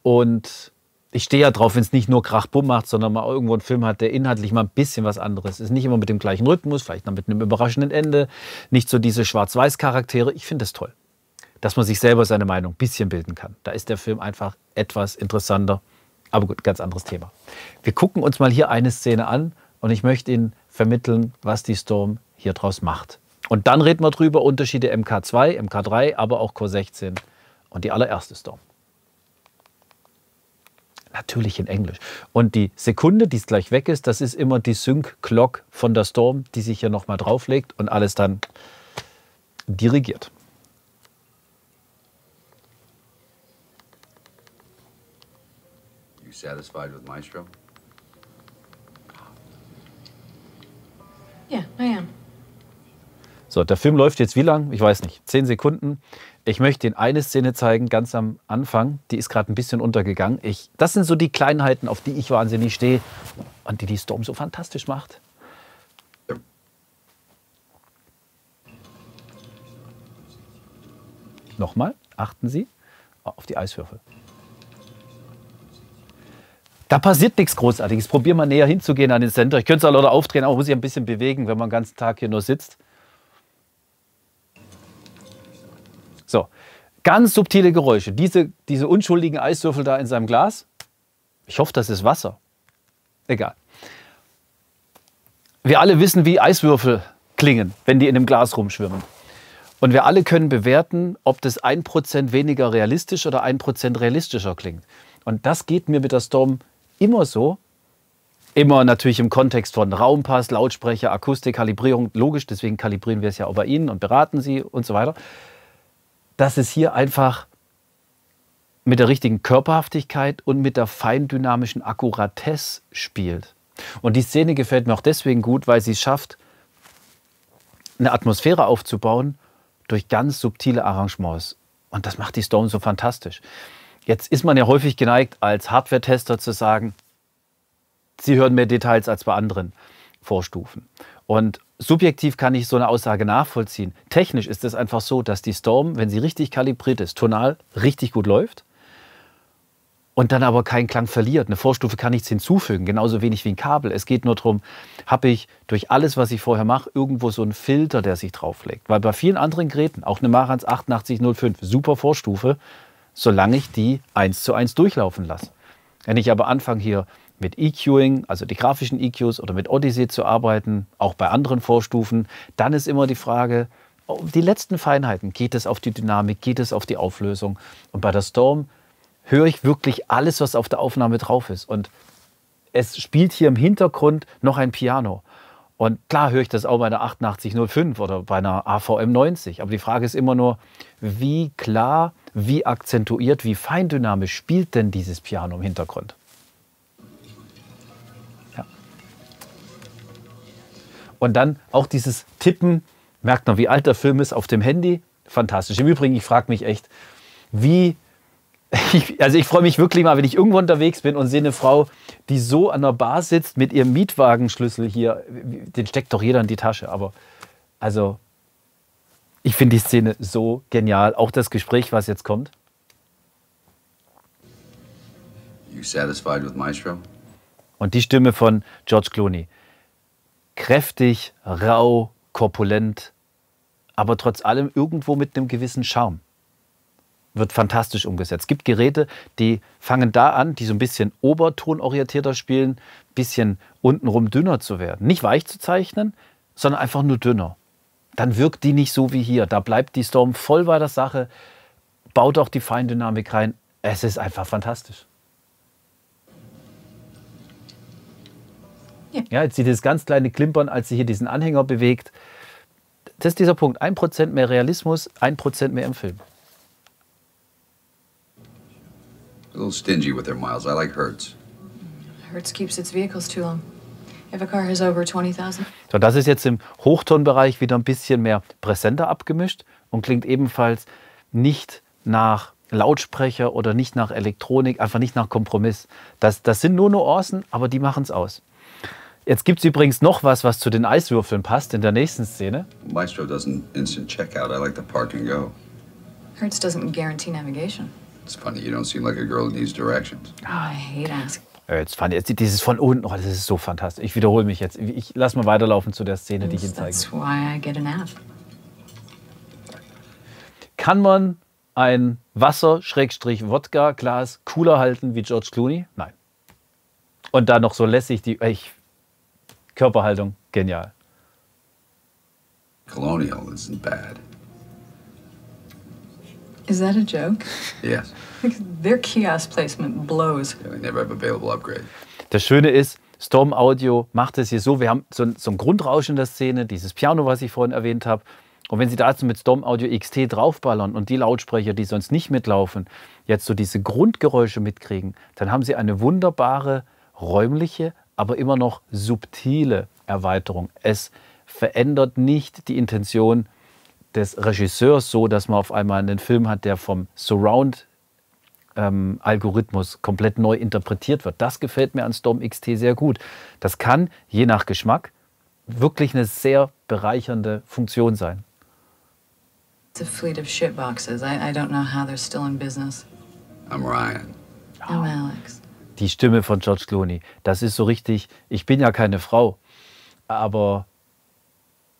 und ich stehe ja drauf, wenn es nicht nur Krachbumm macht, sondern mal irgendwo einen Film hat, der inhaltlich mal ein bisschen was anderes ist. Nicht immer mit dem gleichen Rhythmus, vielleicht noch mit einem überraschenden Ende, nicht so diese Schwarz-Weiß-Charaktere. Ich finde das toll, dass man sich selber seine Meinung ein bisschen bilden kann. Da ist der Film einfach etwas interessanter. Aber gut, ganz anderes Thema. Wir gucken uns mal hier eine Szene an und ich möchte Ihnen vermitteln, was die Storm hier draus macht. Und dann reden wir drüber Unterschiede MK2, MK3, aber auch Core 16 und die allererste Storm. Natürlich in Englisch. Und die Sekunde, die es gleich weg ist, das ist immer die Sync-Clock von der Storm, die sich hier nochmal drauflegt und alles dann dirigiert. You satisfied with Maestro? Yeah, I am. So, der Film läuft jetzt wie lang? Ich weiß nicht. Zehn Sekunden. Ich möchte Ihnen eine Szene zeigen, ganz am Anfang. Die ist gerade ein bisschen untergegangen. Ich, das sind so die Kleinheiten, auf die ich wahnsinnig stehe und die die Storm so fantastisch macht. Nochmal, achten Sie auf die Eiswürfel. Da passiert nichts Großartiges. Probier mal näher hinzugehen an den Center. Ich könnte es auch lauter aufdrehen, aber muss ich ein bisschen bewegen, wenn man den ganzen Tag hier nur sitzt. So, ganz subtile Geräusche. Diese, diese unschuldigen Eiswürfel da in seinem Glas. Ich hoffe, das ist Wasser. Egal. Wir alle wissen, wie Eiswürfel klingen, wenn die in einem Glas rumschwimmen. Und wir alle können bewerten, ob das 1% weniger realistisch oder 1% realistischer klingt. Und das geht mir mit der Storm immer so. Immer natürlich im Kontext von Raumpass, Lautsprecher, Akustik, Kalibrierung, logisch, deswegen kalibrieren wir es ja auch bei Ihnen und beraten Sie und so weiter dass es hier einfach mit der richtigen Körperhaftigkeit und mit der feindynamischen Akkuratesse spielt. Und die Szene gefällt mir auch deswegen gut, weil sie es schafft, eine Atmosphäre aufzubauen durch ganz subtile Arrangements. Und das macht die Stones so fantastisch. Jetzt ist man ja häufig geneigt, als Hardware-Tester zu sagen, sie hören mehr Details als bei anderen Vorstufen. Und subjektiv kann ich so eine Aussage nachvollziehen. Technisch ist es einfach so, dass die Storm, wenn sie richtig kalibriert ist, tonal richtig gut läuft und dann aber keinen Klang verliert. Eine Vorstufe kann nichts hinzufügen, genauso wenig wie ein Kabel. Es geht nur darum, habe ich durch alles, was ich vorher mache, irgendwo so einen Filter, der sich drauflegt. Weil bei vielen anderen Geräten, auch eine Marans 8805, super Vorstufe, solange ich die eins zu eins durchlaufen lasse. Wenn ich aber anfange hier mit EQing, also die grafischen EQs oder mit Odyssey zu arbeiten, auch bei anderen Vorstufen, dann ist immer die Frage, die letzten Feinheiten, geht es auf die Dynamik, geht es auf die Auflösung? Und bei der Storm höre ich wirklich alles, was auf der Aufnahme drauf ist. Und es spielt hier im Hintergrund noch ein Piano. Und klar höre ich das auch bei einer 8805 oder bei einer AVM 90. Aber die Frage ist immer nur, wie klar, wie akzentuiert, wie feindynamisch spielt denn dieses Piano im Hintergrund? Und dann auch dieses Tippen, merkt man, wie alt der Film ist auf dem Handy. Fantastisch. Im Übrigen, ich frage mich echt, wie. Ich, also ich freue mich wirklich mal, wenn ich irgendwo unterwegs bin und sehe eine Frau, die so an der Bar sitzt mit ihrem Mietwagenschlüssel hier. Den steckt doch jeder in die Tasche. Aber also, ich finde die Szene so genial. Auch das Gespräch, was jetzt kommt. You satisfied with Maestro? Und die Stimme von George Clooney kräftig, rau, korpulent, aber trotz allem irgendwo mit einem gewissen Charme. Wird fantastisch umgesetzt. Es gibt Geräte, die fangen da an, die so ein bisschen obertonorientierter spielen, ein bisschen untenrum dünner zu werden. Nicht weich zu zeichnen, sondern einfach nur dünner. Dann wirkt die nicht so wie hier. Da bleibt die Storm voll bei der Sache, baut auch die Feindynamik rein. Es ist einfach fantastisch. Ja, jetzt sieht das ganz kleine Klimpern, als sie hier diesen Anhänger bewegt. Das ist dieser Punkt. Ein Prozent mehr Realismus, ein Prozent mehr im Film. A little stingy with their miles. I like Hertz. Hertz keeps its vehicles too long. If a car has over 20,000. So, das ist jetzt im Hochtonbereich wieder ein bisschen mehr präsenter abgemischt und klingt ebenfalls nicht nach Lautsprecher oder nicht nach Elektronik, einfach nicht nach Kompromiss. Das, das sind nur Nuancen, aber die machen es aus. Jetzt gibt es übrigens noch was, was zu den Eiswürfeln passt in der nächsten Szene. Maestro doesn't instant check out. I like the park and go. Hertz doesn't guarantee navigation. It's funny, you don't seem like a girl in these directions. Oh, I hate asking. Äh, jetzt fand ich dieses von unten, oh, das ist so fantastisch. Ich wiederhole mich jetzt. Ich lass mal weiterlaufen zu der Szene, die ich Ihnen zeige. Kann man ein Wasser-Wodka-Glas cooler halten wie George Clooney? Nein. Und da noch so lässig die. Äh, ich Körperhaltung, genial. Colonial isn't bad. Is that a joke? Yes. Their kiosk placement blows. Yeah, they never have available upgrade. Das Schöne ist, Storm Audio macht es hier so, wir haben so ein, so ein Grundrauschen in der Szene, dieses Piano, was ich vorhin erwähnt habe. Und wenn Sie dazu mit Storm Audio XT draufballern und die Lautsprecher, die sonst nicht mitlaufen, jetzt so diese Grundgeräusche mitkriegen, dann haben Sie eine wunderbare räumliche aber immer noch subtile Erweiterung. Es verändert nicht die Intention des Regisseurs so, dass man auf einmal einen Film hat, der vom Surround ähm, Algorithmus komplett neu interpretiert wird. Das gefällt mir an Storm XT sehr gut. Das kann, je nach Geschmack, wirklich eine sehr bereichernde Funktion sein. It's a fleet of shitboxes. I, I don't know how they're still in business. I'm Ryan. I'm Alex die Stimme von George Clooney. Das ist so richtig, ich bin ja keine Frau, aber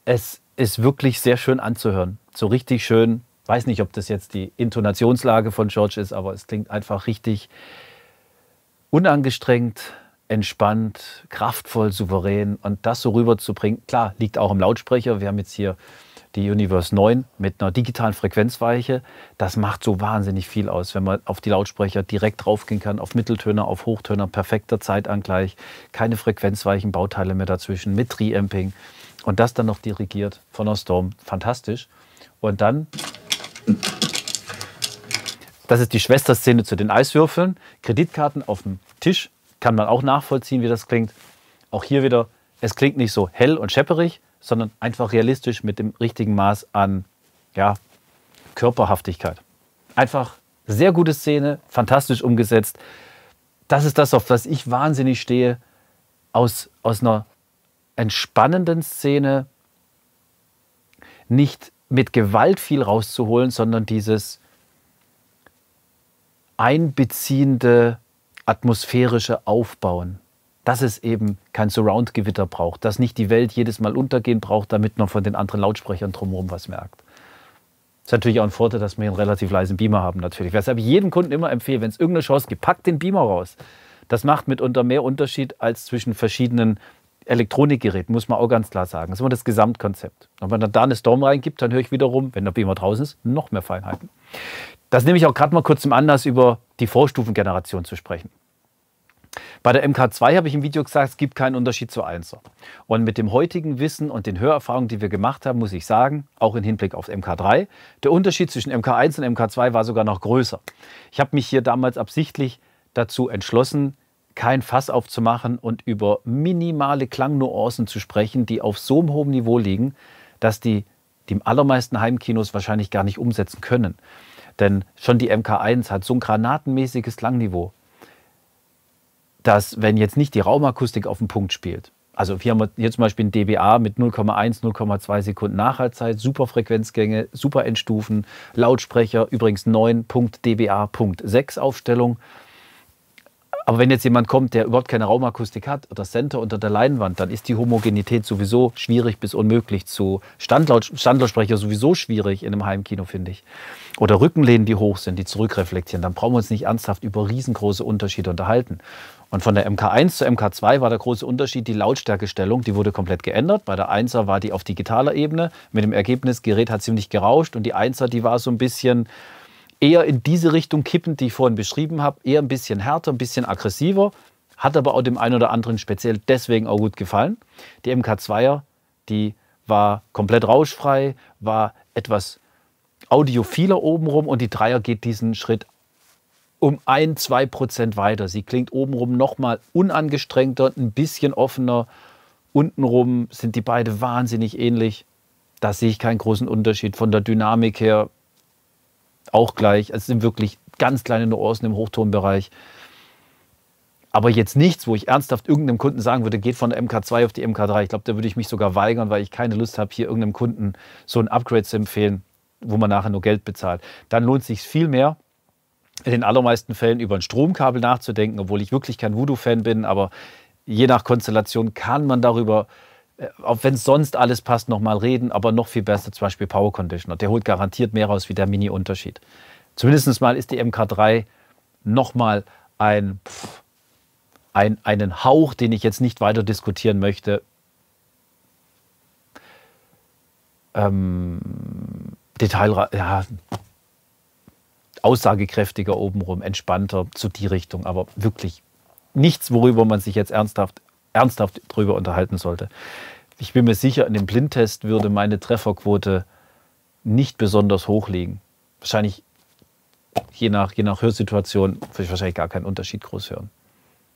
es ist wirklich sehr schön anzuhören. So richtig schön, weiß nicht, ob das jetzt die Intonationslage von George ist, aber es klingt einfach richtig unangestrengt, entspannt, kraftvoll, souverän und das so rüberzubringen. Klar, liegt auch im Lautsprecher. Wir haben jetzt hier die Universe 9 mit einer digitalen Frequenzweiche, das macht so wahnsinnig viel aus, wenn man auf die Lautsprecher direkt draufgehen kann, auf Mitteltöner, auf Hochtöner, perfekter Zeitangleich, keine Frequenzweichen, Bauteile mehr dazwischen, mit Reamping und das dann noch dirigiert von der Storm, fantastisch. Und dann das ist die Schwesterszene zu den Eiswürfeln. Kreditkarten auf dem Tisch. Kann man auch nachvollziehen, wie das klingt. Auch hier wieder, es klingt nicht so hell und schepperig, sondern einfach realistisch mit dem richtigen Maß an ja, Körperhaftigkeit. Einfach sehr gute Szene, fantastisch umgesetzt. Das ist das, auf was ich wahnsinnig stehe, aus, aus einer entspannenden Szene nicht mit Gewalt viel rauszuholen, sondern dieses einbeziehende atmosphärische Aufbauen dass es eben kein Surround-Gewitter braucht, dass nicht die Welt jedes Mal untergehen braucht, damit man von den anderen Lautsprechern drumherum was merkt. Das ist natürlich auch ein Vorteil, dass wir einen relativ leisen Beamer haben, natürlich. Weshalb ich jedem Kunden immer empfehle, wenn es irgendeine Chance gibt, packt den Beamer raus. Das macht mitunter mehr Unterschied als zwischen verschiedenen Elektronikgeräten, muss man auch ganz klar sagen. Das ist immer das Gesamtkonzept. Und wenn man da eine Storm reingibt, dann höre ich wiederum, wenn der Beamer draußen ist, noch mehr Feinheiten. Das nehme ich auch gerade mal kurz zum Anlass, über die Vorstufengeneration zu sprechen. Bei der MK2 habe ich im Video gesagt, es gibt keinen Unterschied zur 1er. Und mit dem heutigen Wissen und den Hörerfahrungen, die wir gemacht haben, muss ich sagen, auch im Hinblick auf MK3, der Unterschied zwischen MK1 und MK2 war sogar noch größer. Ich habe mich hier damals absichtlich dazu entschlossen, kein Fass aufzumachen und über minimale Klangnuancen zu sprechen, die auf so einem hohen Niveau liegen, dass die die allermeisten Heimkinos wahrscheinlich gar nicht umsetzen können. Denn schon die MK1 hat so ein granatenmäßiges Klangniveau dass wenn jetzt nicht die Raumakustik auf den Punkt spielt, also hier haben wir hier zum Beispiel ein DBA mit 0,1, 0,2 Sekunden Nachhaltzeit, super Frequenzgänge, super Endstufen, Lautsprecher, übrigens 9.dBA.6 Aufstellung. Aber wenn jetzt jemand kommt, der überhaupt keine Raumakustik hat oder Center unter der Leinwand, dann ist die Homogenität sowieso schwierig bis unmöglich zu. Standlaut, Standlautsprecher sowieso schwierig in einem Heimkino, finde ich. Oder Rückenlehnen, die hoch sind, die zurückreflektieren. Dann brauchen wir uns nicht ernsthaft über riesengroße Unterschiede unterhalten. Und von der MK1 zur MK2 war der große Unterschied die Lautstärkestellung. Die wurde komplett geändert. Bei der 1er war die auf digitaler Ebene. Mit dem Ergebnis, Gerät hat ziemlich gerauscht. Und die 1er, die war so ein bisschen eher in diese Richtung kippend, die ich vorhin beschrieben habe. Eher ein bisschen härter, ein bisschen aggressiver. Hat aber auch dem einen oder anderen speziell deswegen auch gut gefallen. Die MK2er, die war komplett rauschfrei, war etwas audiophiler obenrum. Und die 3er geht diesen Schritt um ein, zwei Prozent weiter. Sie klingt obenrum nochmal unangestrengter, ein bisschen offener. Untenrum sind die beide wahnsinnig ähnlich. Da sehe ich keinen großen Unterschied. Von der Dynamik her auch gleich. Also es sind wirklich ganz kleine Nuancen im Hochtonbereich. Aber jetzt nichts, wo ich ernsthaft irgendeinem Kunden sagen würde, geht von der MK2 auf die MK3. Ich glaube, da würde ich mich sogar weigern, weil ich keine Lust habe, hier irgendeinem Kunden so ein Upgrade zu empfehlen, wo man nachher nur Geld bezahlt. Dann lohnt es sich viel mehr, in den allermeisten Fällen über ein Stromkabel nachzudenken, obwohl ich wirklich kein Voodoo-Fan bin, aber je nach Konstellation kann man darüber, äh, auch wenn es sonst alles passt, nochmal reden, aber noch viel besser zum Beispiel Power Conditioner. Der holt garantiert mehr raus wie der Mini-Unterschied. Zumindest mal ist die MK3 nochmal ein, ein, einen Hauch, den ich jetzt nicht weiter diskutieren möchte, ähm, Detailreich, ja, aussagekräftiger obenrum, entspannter, zu die Richtung, aber wirklich nichts, worüber man sich jetzt ernsthaft, ernsthaft drüber unterhalten sollte. Ich bin mir sicher, in dem Blindtest würde meine Trefferquote nicht besonders hoch liegen. Wahrscheinlich, je nach, je nach Hörsituation, würde ich wahrscheinlich gar keinen Unterschied groß hören.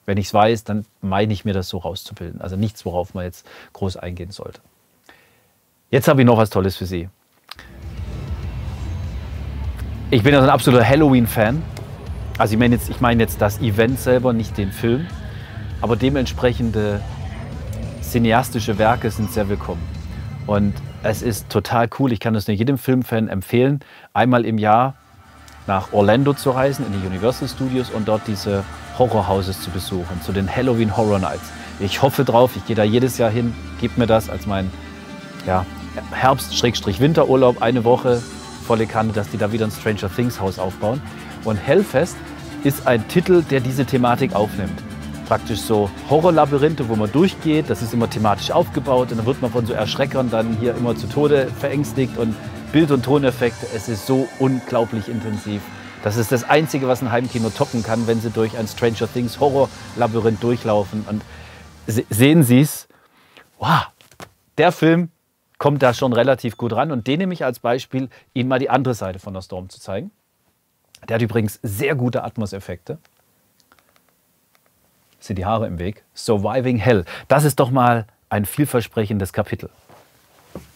Wenn ich es weiß, dann meine ich mir das so rauszubilden. Also nichts, worauf man jetzt groß eingehen sollte. Jetzt habe ich noch was Tolles für Sie. Ich bin ja so ein absoluter Halloween-Fan. Also ich meine jetzt, ich mein jetzt das Event selber, nicht den Film. Aber dementsprechende cineastische Werke sind sehr willkommen. Und es ist total cool. Ich kann es nur jedem Filmfan empfehlen, einmal im Jahr nach Orlando zu reisen, in die Universal Studios und dort diese Horrorhouses zu besuchen, zu den Halloween Horror Nights. Ich hoffe drauf, ich gehe da jedes Jahr hin, gebe mir das als mein ja, Herbst-Winterurlaub, eine Woche volle Kanne, dass die da wieder ein Stranger Things Haus aufbauen. Und Hellfest ist ein Titel, der diese Thematik aufnimmt. Praktisch so Horrorlabyrinthe, wo man durchgeht, das ist immer thematisch aufgebaut und dann wird man von so Erschreckern dann hier immer zu Tode verängstigt und Bild- und Toneffekte, es ist so unglaublich intensiv. Das ist das Einzige, was ein Heimkino toppen kann, wenn sie durch ein Stranger Things Horrorlabyrinth durchlaufen. Und sehen Sie es? Wow, der Film kommt da schon relativ gut ran. Und den nehme ich als Beispiel, Ihnen mal die andere Seite von der Storm zu zeigen. Der hat übrigens sehr gute Atmos-Effekte. Sind die Haare im Weg? Surviving Hell. Das ist doch mal ein vielversprechendes Kapitel.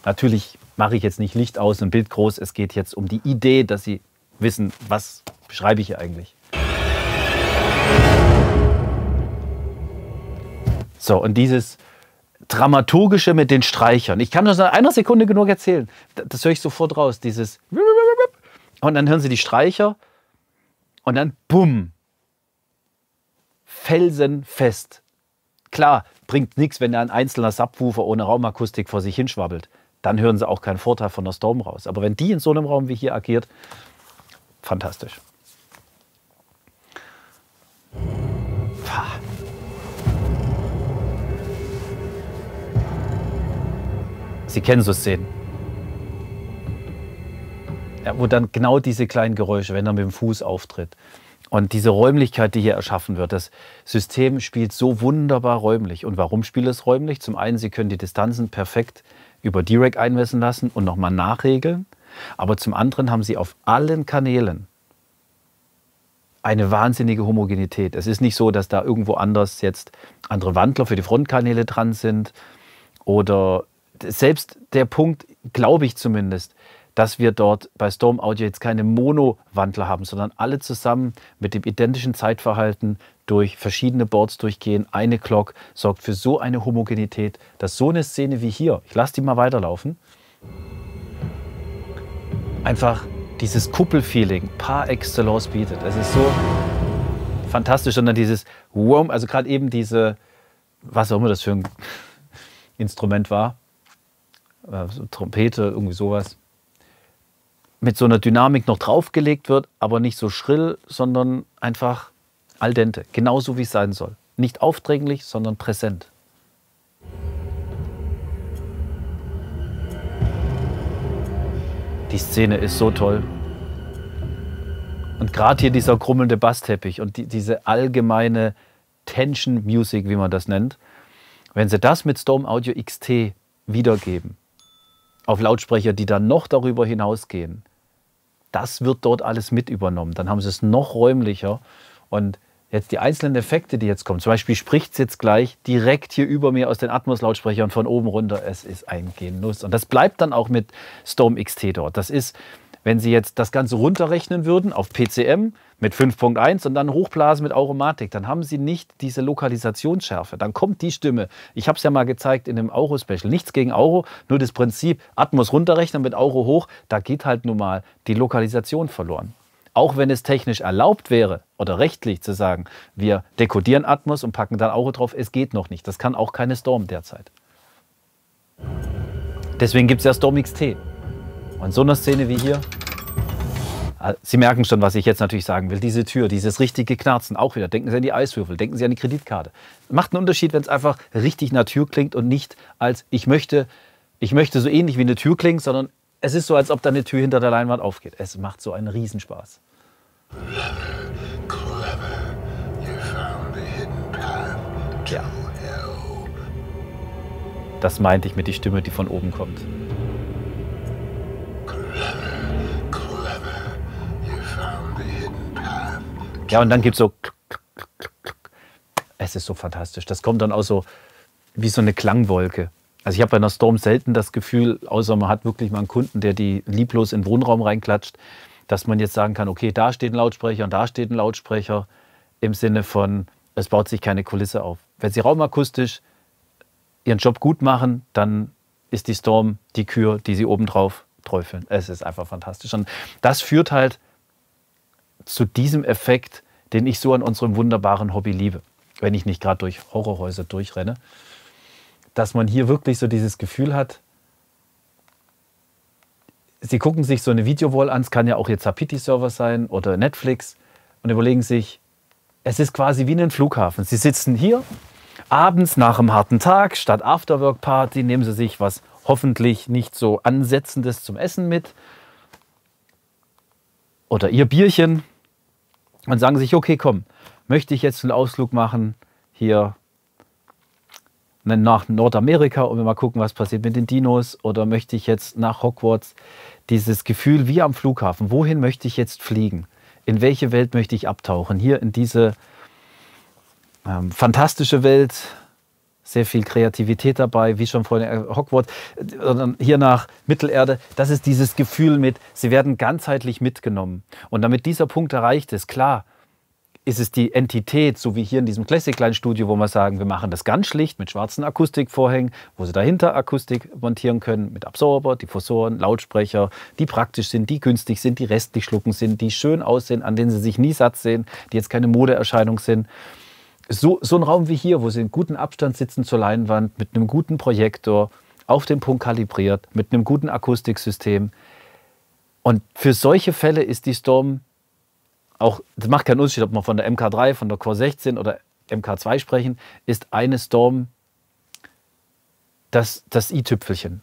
Natürlich mache ich jetzt nicht Licht aus und Bild groß. Es geht jetzt um die Idee, dass Sie wissen, was beschreibe ich hier eigentlich. So, und dieses Dramaturgische mit den Streichern. Ich kann das in einer Sekunde genug erzählen. Das höre ich sofort raus, dieses und dann hören sie die Streicher und dann bumm. Felsenfest. Klar, bringt nichts, wenn da ein einzelner Subwoofer ohne Raumakustik vor sich hinschwabbelt. Dann hören sie auch keinen Vorteil von der Storm raus. Aber wenn die in so einem Raum wie hier agiert, fantastisch. Pah. Sie kennen so Szenen. Ja, wo dann genau diese kleinen Geräusche, wenn er mit dem Fuß auftritt. Und diese Räumlichkeit, die hier erschaffen wird, das System spielt so wunderbar räumlich. Und warum spielt es räumlich? Zum einen, Sie können die Distanzen perfekt über Direct einmessen lassen und nochmal nachregeln. Aber zum anderen haben Sie auf allen Kanälen eine wahnsinnige Homogenität. Es ist nicht so, dass da irgendwo anders jetzt andere Wandler für die Frontkanäle dran sind oder selbst der Punkt, glaube ich zumindest, dass wir dort bei Storm Audio jetzt keine Mono-Wandler haben, sondern alle zusammen mit dem identischen Zeitverhalten durch verschiedene Boards durchgehen. Eine Clock sorgt für so eine Homogenität, dass so eine Szene wie hier, ich lasse die mal weiterlaufen, einfach dieses Kuppelfeeling par excellence bietet. Es ist so fantastisch und dann dieses Wurm, also gerade eben diese, was auch immer das für ein Instrument war, so äh, Trompete, irgendwie sowas, mit so einer Dynamik noch draufgelegt wird, aber nicht so schrill, sondern einfach al dente, genauso wie es sein soll. Nicht aufdringlich, sondern präsent. Die Szene ist so toll. Und gerade hier dieser krummelnde Bassteppich und die, diese allgemeine Tension Music, wie man das nennt, wenn sie das mit Storm Audio XT wiedergeben, auf Lautsprecher, die dann noch darüber hinausgehen. Das wird dort alles mit übernommen. Dann haben sie es noch räumlicher. Und jetzt die einzelnen Effekte, die jetzt kommen, zum Beispiel spricht es jetzt gleich direkt hier über mir aus den Atmos-Lautsprechern von oben runter. Es ist ein Genuss. Und das bleibt dann auch mit Storm XT dort. Das ist wenn Sie jetzt das Ganze runterrechnen würden auf PCM mit 5.1 und dann hochblasen mit Auromatik, dann haben Sie nicht diese Lokalisationsschärfe. Dann kommt die Stimme. Ich habe es ja mal gezeigt in dem auro special Nichts gegen Auro, nur das Prinzip Atmos runterrechnen mit Auro hoch. Da geht halt nun mal die Lokalisation verloren auch wenn es technisch erlaubt wäre oder rechtlich zu sagen, wir dekodieren Atmos und packen dann Auro drauf, es geht noch nicht. Das kann auch keine Storm derzeit. Deswegen gibt es ja Storm XT. Und so eine Szene wie hier Ah, Sie merken schon, was ich jetzt natürlich sagen will. Diese Tür, dieses richtige Knarzen, auch wieder. Denken Sie an die Eiswürfel, denken Sie an die Kreditkarte. Macht einen Unterschied, wenn es einfach richtig Natur klingt und nicht als ich möchte, ich möchte so ähnlich wie eine Tür klingt, sondern es ist so, als ob da eine Tür hinter der Leinwand aufgeht. Es macht so einen Riesenspaß. Ja. Das meinte ich mit der Stimme, die von oben kommt. Clever. Ja, und dann gibt es so. Es ist so fantastisch. Das kommt dann auch so wie so eine Klangwolke. Also ich habe bei einer Storm selten das Gefühl, außer man hat wirklich mal einen Kunden, der die lieblos in den Wohnraum reinklatscht, dass man jetzt sagen kann, okay, da steht ein Lautsprecher und da steht ein Lautsprecher im Sinne von, es baut sich keine Kulisse auf. Wenn Sie raumakustisch Ihren Job gut machen, dann ist die Storm die Kür, die Sie obendrauf träufeln. Es ist einfach fantastisch. Und das führt halt zu diesem Effekt, den ich so an unserem wunderbaren Hobby liebe, wenn ich nicht gerade durch Horrorhäuser durchrenne, dass man hier wirklich so dieses Gefühl hat, sie gucken sich so eine Videowall an, es kann ja auch jetzt Zapiti-Server sein oder Netflix und überlegen sich, es ist quasi wie ein Flughafen. Sie sitzen hier, abends nach einem harten Tag, statt Afterwork-Party nehmen sie sich was hoffentlich nicht so Ansetzendes zum Essen mit oder ihr Bierchen und sagen sich, okay, komm, möchte ich jetzt einen Ausflug machen hier nach Nordamerika und mal gucken, was passiert mit den Dinos oder möchte ich jetzt nach Hogwarts dieses Gefühl wie am Flughafen, wohin möchte ich jetzt fliegen? In welche Welt möchte ich abtauchen? Hier in diese ähm, fantastische Welt, sehr viel Kreativität dabei, wie schon vorhin Hogwarts, sondern hier nach Mittelerde. Das ist dieses Gefühl mit, sie werden ganzheitlich mitgenommen. Und damit dieser Punkt erreicht ist, klar, ist es die Entität, so wie hier in diesem Classic-Line-Studio, wo wir sagen, wir machen das ganz schlicht mit schwarzen Akustikvorhängen, wo sie dahinter Akustik montieren können, mit Absorber, Diffusoren, Lautsprecher, die praktisch sind, die günstig sind, die restlich schlucken sind, die schön aussehen, an denen sie sich nie satt sehen, die jetzt keine Modeerscheinung sind so, so ein Raum wie hier, wo Sie in guten Abstand sitzen zur Leinwand, mit einem guten Projektor, auf den Punkt kalibriert, mit einem guten Akustiksystem. Und für solche Fälle ist die Storm auch, das macht keinen Unterschied, ob man von der MK3, von der Core 16 oder MK2 sprechen, ist eine Storm das, das i-Tüpfelchen.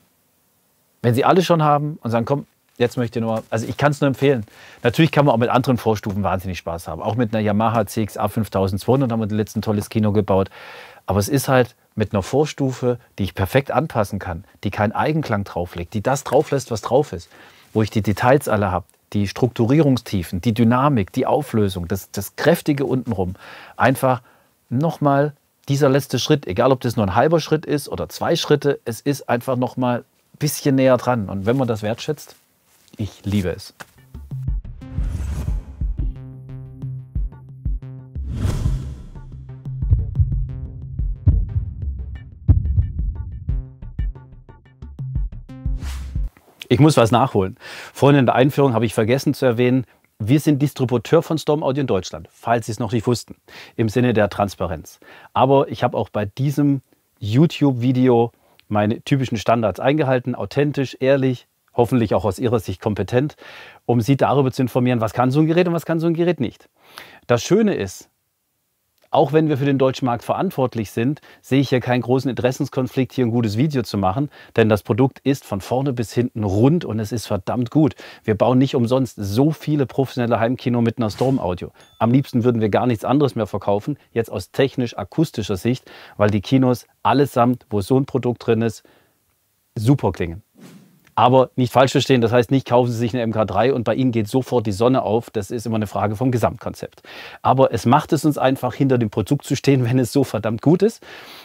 Wenn Sie alle schon haben und sagen, komm, jetzt möchte ich nur, also ich kann es nur empfehlen. Natürlich kann man auch mit anderen Vorstufen wahnsinnig Spaß haben. Auch mit einer Yamaha CX-A 5200 haben wir letzten tolles Kino gebaut. Aber es ist halt mit einer Vorstufe, die ich perfekt anpassen kann, die keinen Eigenklang drauflegt, die das drauflässt, was drauf ist, wo ich die Details alle habe, die Strukturierungstiefen, die Dynamik, die Auflösung, das, das Kräftige untenrum. Einfach nochmal dieser letzte Schritt, egal ob das nur ein halber Schritt ist oder zwei Schritte, es ist einfach nochmal ein bisschen näher dran. Und wenn man das wertschätzt, ich liebe es. Ich muss was nachholen. Vorhin in der Einführung habe ich vergessen zu erwähnen, wir sind Distributeur von Storm Audio in Deutschland, falls Sie es noch nicht wussten, im Sinne der Transparenz. Aber ich habe auch bei diesem YouTube-Video meine typischen Standards eingehalten, authentisch, ehrlich, hoffentlich auch aus ihrer Sicht kompetent, um sie darüber zu informieren, was kann so ein Gerät und was kann so ein Gerät nicht. Das Schöne ist, auch wenn wir für den deutschen Markt verantwortlich sind, sehe ich hier keinen großen Interessenskonflikt, hier ein gutes Video zu machen, denn das Produkt ist von vorne bis hinten rund und es ist verdammt gut. Wir bauen nicht umsonst so viele professionelle Heimkino mit einer Storm Audio. Am liebsten würden wir gar nichts anderes mehr verkaufen, jetzt aus technisch-akustischer Sicht, weil die Kinos allesamt, wo so ein Produkt drin ist, super klingen. Aber nicht falsch verstehen, das heißt nicht, kaufen Sie sich eine MK3 und bei Ihnen geht sofort die Sonne auf. Das ist immer eine Frage vom Gesamtkonzept. Aber es macht es uns einfach, hinter dem Produkt zu stehen, wenn es so verdammt gut ist.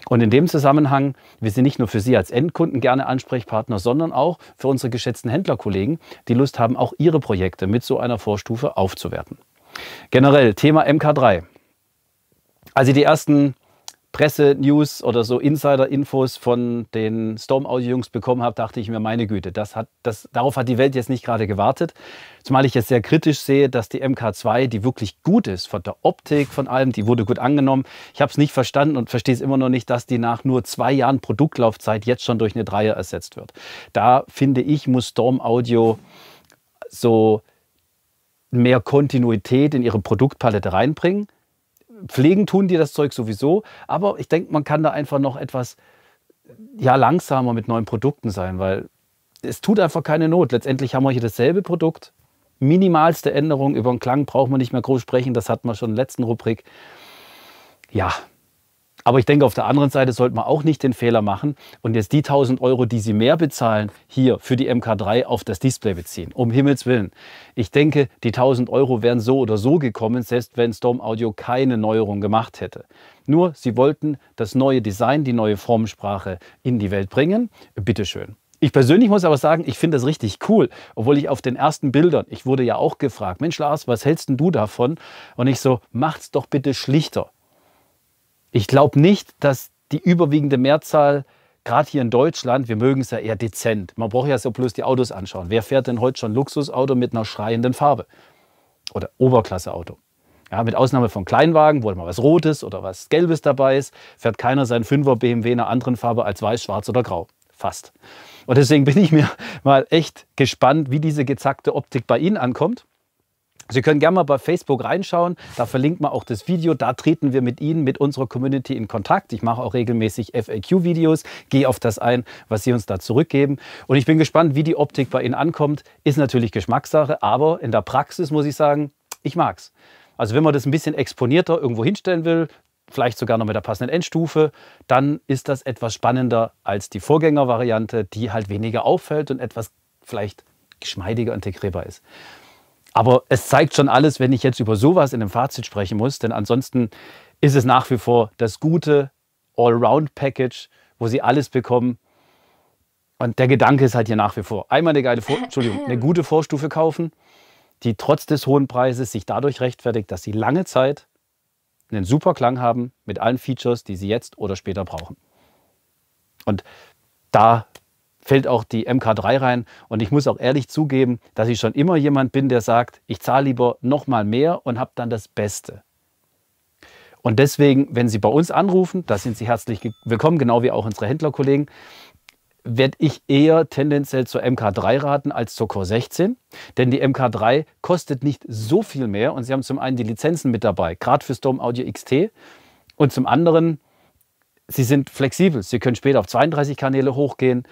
Und in dem Zusammenhang, wir sind nicht nur für Sie als Endkunden gerne Ansprechpartner, sondern auch für unsere geschätzten Händlerkollegen, die Lust haben, auch ihre Projekte mit so einer Vorstufe aufzuwerten. Generell Thema MK3. Als ich die ersten Presse-News oder so Insider-Infos von den Storm-Audio-Jungs bekommen habe, dachte ich mir, meine Güte, das hat, das, darauf hat die Welt jetzt nicht gerade gewartet. Zumal ich jetzt sehr kritisch sehe, dass die MK2, die wirklich gut ist, von der Optik, von allem, die wurde gut angenommen. Ich habe es nicht verstanden und verstehe es immer noch nicht, dass die nach nur zwei Jahren Produktlaufzeit jetzt schon durch eine Dreier ersetzt wird. Da finde ich, muss Storm-Audio so mehr Kontinuität in ihre Produktpalette reinbringen pflegen tun die das Zeug sowieso. Aber ich denke, man kann da einfach noch etwas ja, langsamer mit neuen Produkten sein, weil es tut einfach keine Not. Letztendlich haben wir hier dasselbe Produkt. Minimalste Änderung über den Klang braucht man nicht mehr groß sprechen. Das hat man schon in der letzten Rubrik. Ja, aber ich denke, auf der anderen Seite sollte man auch nicht den Fehler machen und jetzt die 1000 Euro, die Sie mehr bezahlen, hier für die MK3 auf das Display beziehen. Um Himmels Willen. Ich denke, die 1000 Euro wären so oder so gekommen, selbst wenn Storm Audio keine Neuerung gemacht hätte. Nur, Sie wollten das neue Design, die neue Formensprache in die Welt bringen. Bitteschön. Ich persönlich muss aber sagen, ich finde das richtig cool, obwohl ich auf den ersten Bildern, ich wurde ja auch gefragt, Mensch Lars, was hältst denn du davon? Und ich so, macht's doch bitte schlichter. Ich glaube nicht, dass die überwiegende Mehrzahl, gerade hier in Deutschland, wir mögen es ja eher dezent. Man braucht ja so bloß die Autos anschauen. Wer fährt denn heute schon Luxusauto mit einer schreienden Farbe? Oder Oberklasseauto? Ja, mit Ausnahme von Kleinwagen, wo mal was Rotes oder was Gelbes dabei ist, fährt keiner seinen 5er BMW in einer anderen Farbe als weiß, schwarz oder grau. Fast. Und deswegen bin ich mir mal echt gespannt, wie diese gezackte Optik bei Ihnen ankommt. Sie können gerne mal bei Facebook reinschauen. Da verlinkt man auch das Video. Da treten wir mit Ihnen, mit unserer Community in Kontakt. Ich mache auch regelmäßig FAQ-Videos, gehe auf das ein, was Sie uns da zurückgeben. Und ich bin gespannt, wie die Optik bei Ihnen ankommt. Ist natürlich Geschmackssache, aber in der Praxis muss ich sagen, ich mag's. Also wenn man das ein bisschen exponierter irgendwo hinstellen will, vielleicht sogar noch mit der passenden Endstufe, dann ist das etwas spannender als die Vorgängervariante, die halt weniger auffällt und etwas vielleicht geschmeidiger integrierbar ist. Aber es zeigt schon alles, wenn ich jetzt über sowas in einem Fazit sprechen muss, denn ansonsten ist es nach wie vor das gute Allround-Package, wo sie alles bekommen. Und der Gedanke ist halt hier nach wie vor. Einmal eine, geile vor Entschuldigung, eine gute Vorstufe kaufen, die trotz des hohen Preises sich dadurch rechtfertigt, dass sie lange Zeit einen super Klang haben mit allen Features, die sie jetzt oder später brauchen. Und da fällt auch die MK3 rein. Und ich muss auch ehrlich zugeben, dass ich schon immer jemand bin, der sagt, ich zahle lieber nochmal mehr und habe dann das Beste. Und deswegen, wenn Sie bei uns anrufen, da sind Sie herzlich willkommen, genau wie auch unsere Händlerkollegen, werde ich eher tendenziell zur MK3 raten als zur Core 16. Denn die MK3 kostet nicht so viel mehr und Sie haben zum einen die Lizenzen mit dabei, gerade für Storm Audio XT. Und zum anderen, Sie sind flexibel. Sie können später auf 32 Kanäle hochgehen.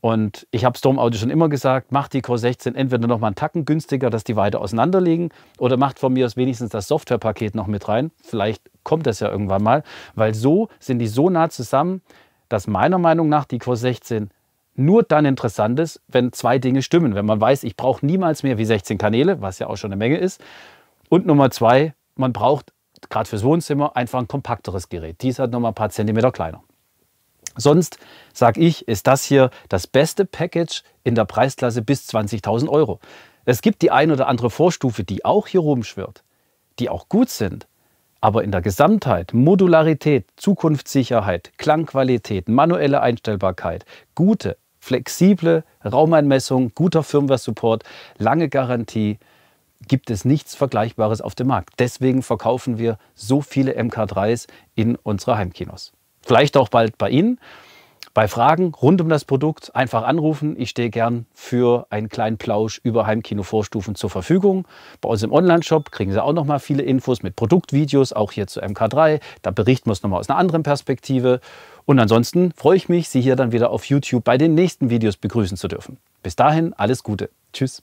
Und ich habe Storm-Audio schon immer gesagt, macht die Core 16 entweder nochmal einen Tacken günstiger, dass die weiter auseinanderliegen, oder macht von mir aus wenigstens das Softwarepaket noch mit rein. Vielleicht kommt das ja irgendwann mal, weil so sind die so nah zusammen, dass meiner Meinung nach die Core 16 nur dann interessant ist, wenn zwei Dinge stimmen. Wenn man weiß, ich brauche niemals mehr wie 16 Kanäle, was ja auch schon eine Menge ist. Und Nummer zwei, man braucht gerade fürs Wohnzimmer einfach ein kompakteres Gerät. Dies hat nochmal ein paar Zentimeter kleiner. Sonst sage ich, ist das hier das beste Package in der Preisklasse bis 20.000 Euro. Es gibt die ein oder andere Vorstufe, die auch hier rumschwirrt, die auch gut sind. Aber in der Gesamtheit, Modularität, Zukunftssicherheit, Klangqualität, manuelle Einstellbarkeit, gute, flexible Raumeinmessung, guter Firmware-Support, lange Garantie, gibt es nichts Vergleichbares auf dem Markt. Deswegen verkaufen wir so viele MK3s in unsere Heimkinos. Vielleicht auch bald bei Ihnen. Bei Fragen rund um das Produkt einfach anrufen. Ich stehe gern für einen kleinen Plausch über Heimkino-Vorstufen zur Verfügung. Bei uns im Onlineshop kriegen Sie auch noch mal viele Infos mit Produktvideos, auch hier zu MK3. Da berichten wir es noch mal aus einer anderen Perspektive. Und ansonsten freue ich mich, Sie hier dann wieder auf YouTube bei den nächsten Videos begrüßen zu dürfen. Bis dahin alles Gute. Tschüss.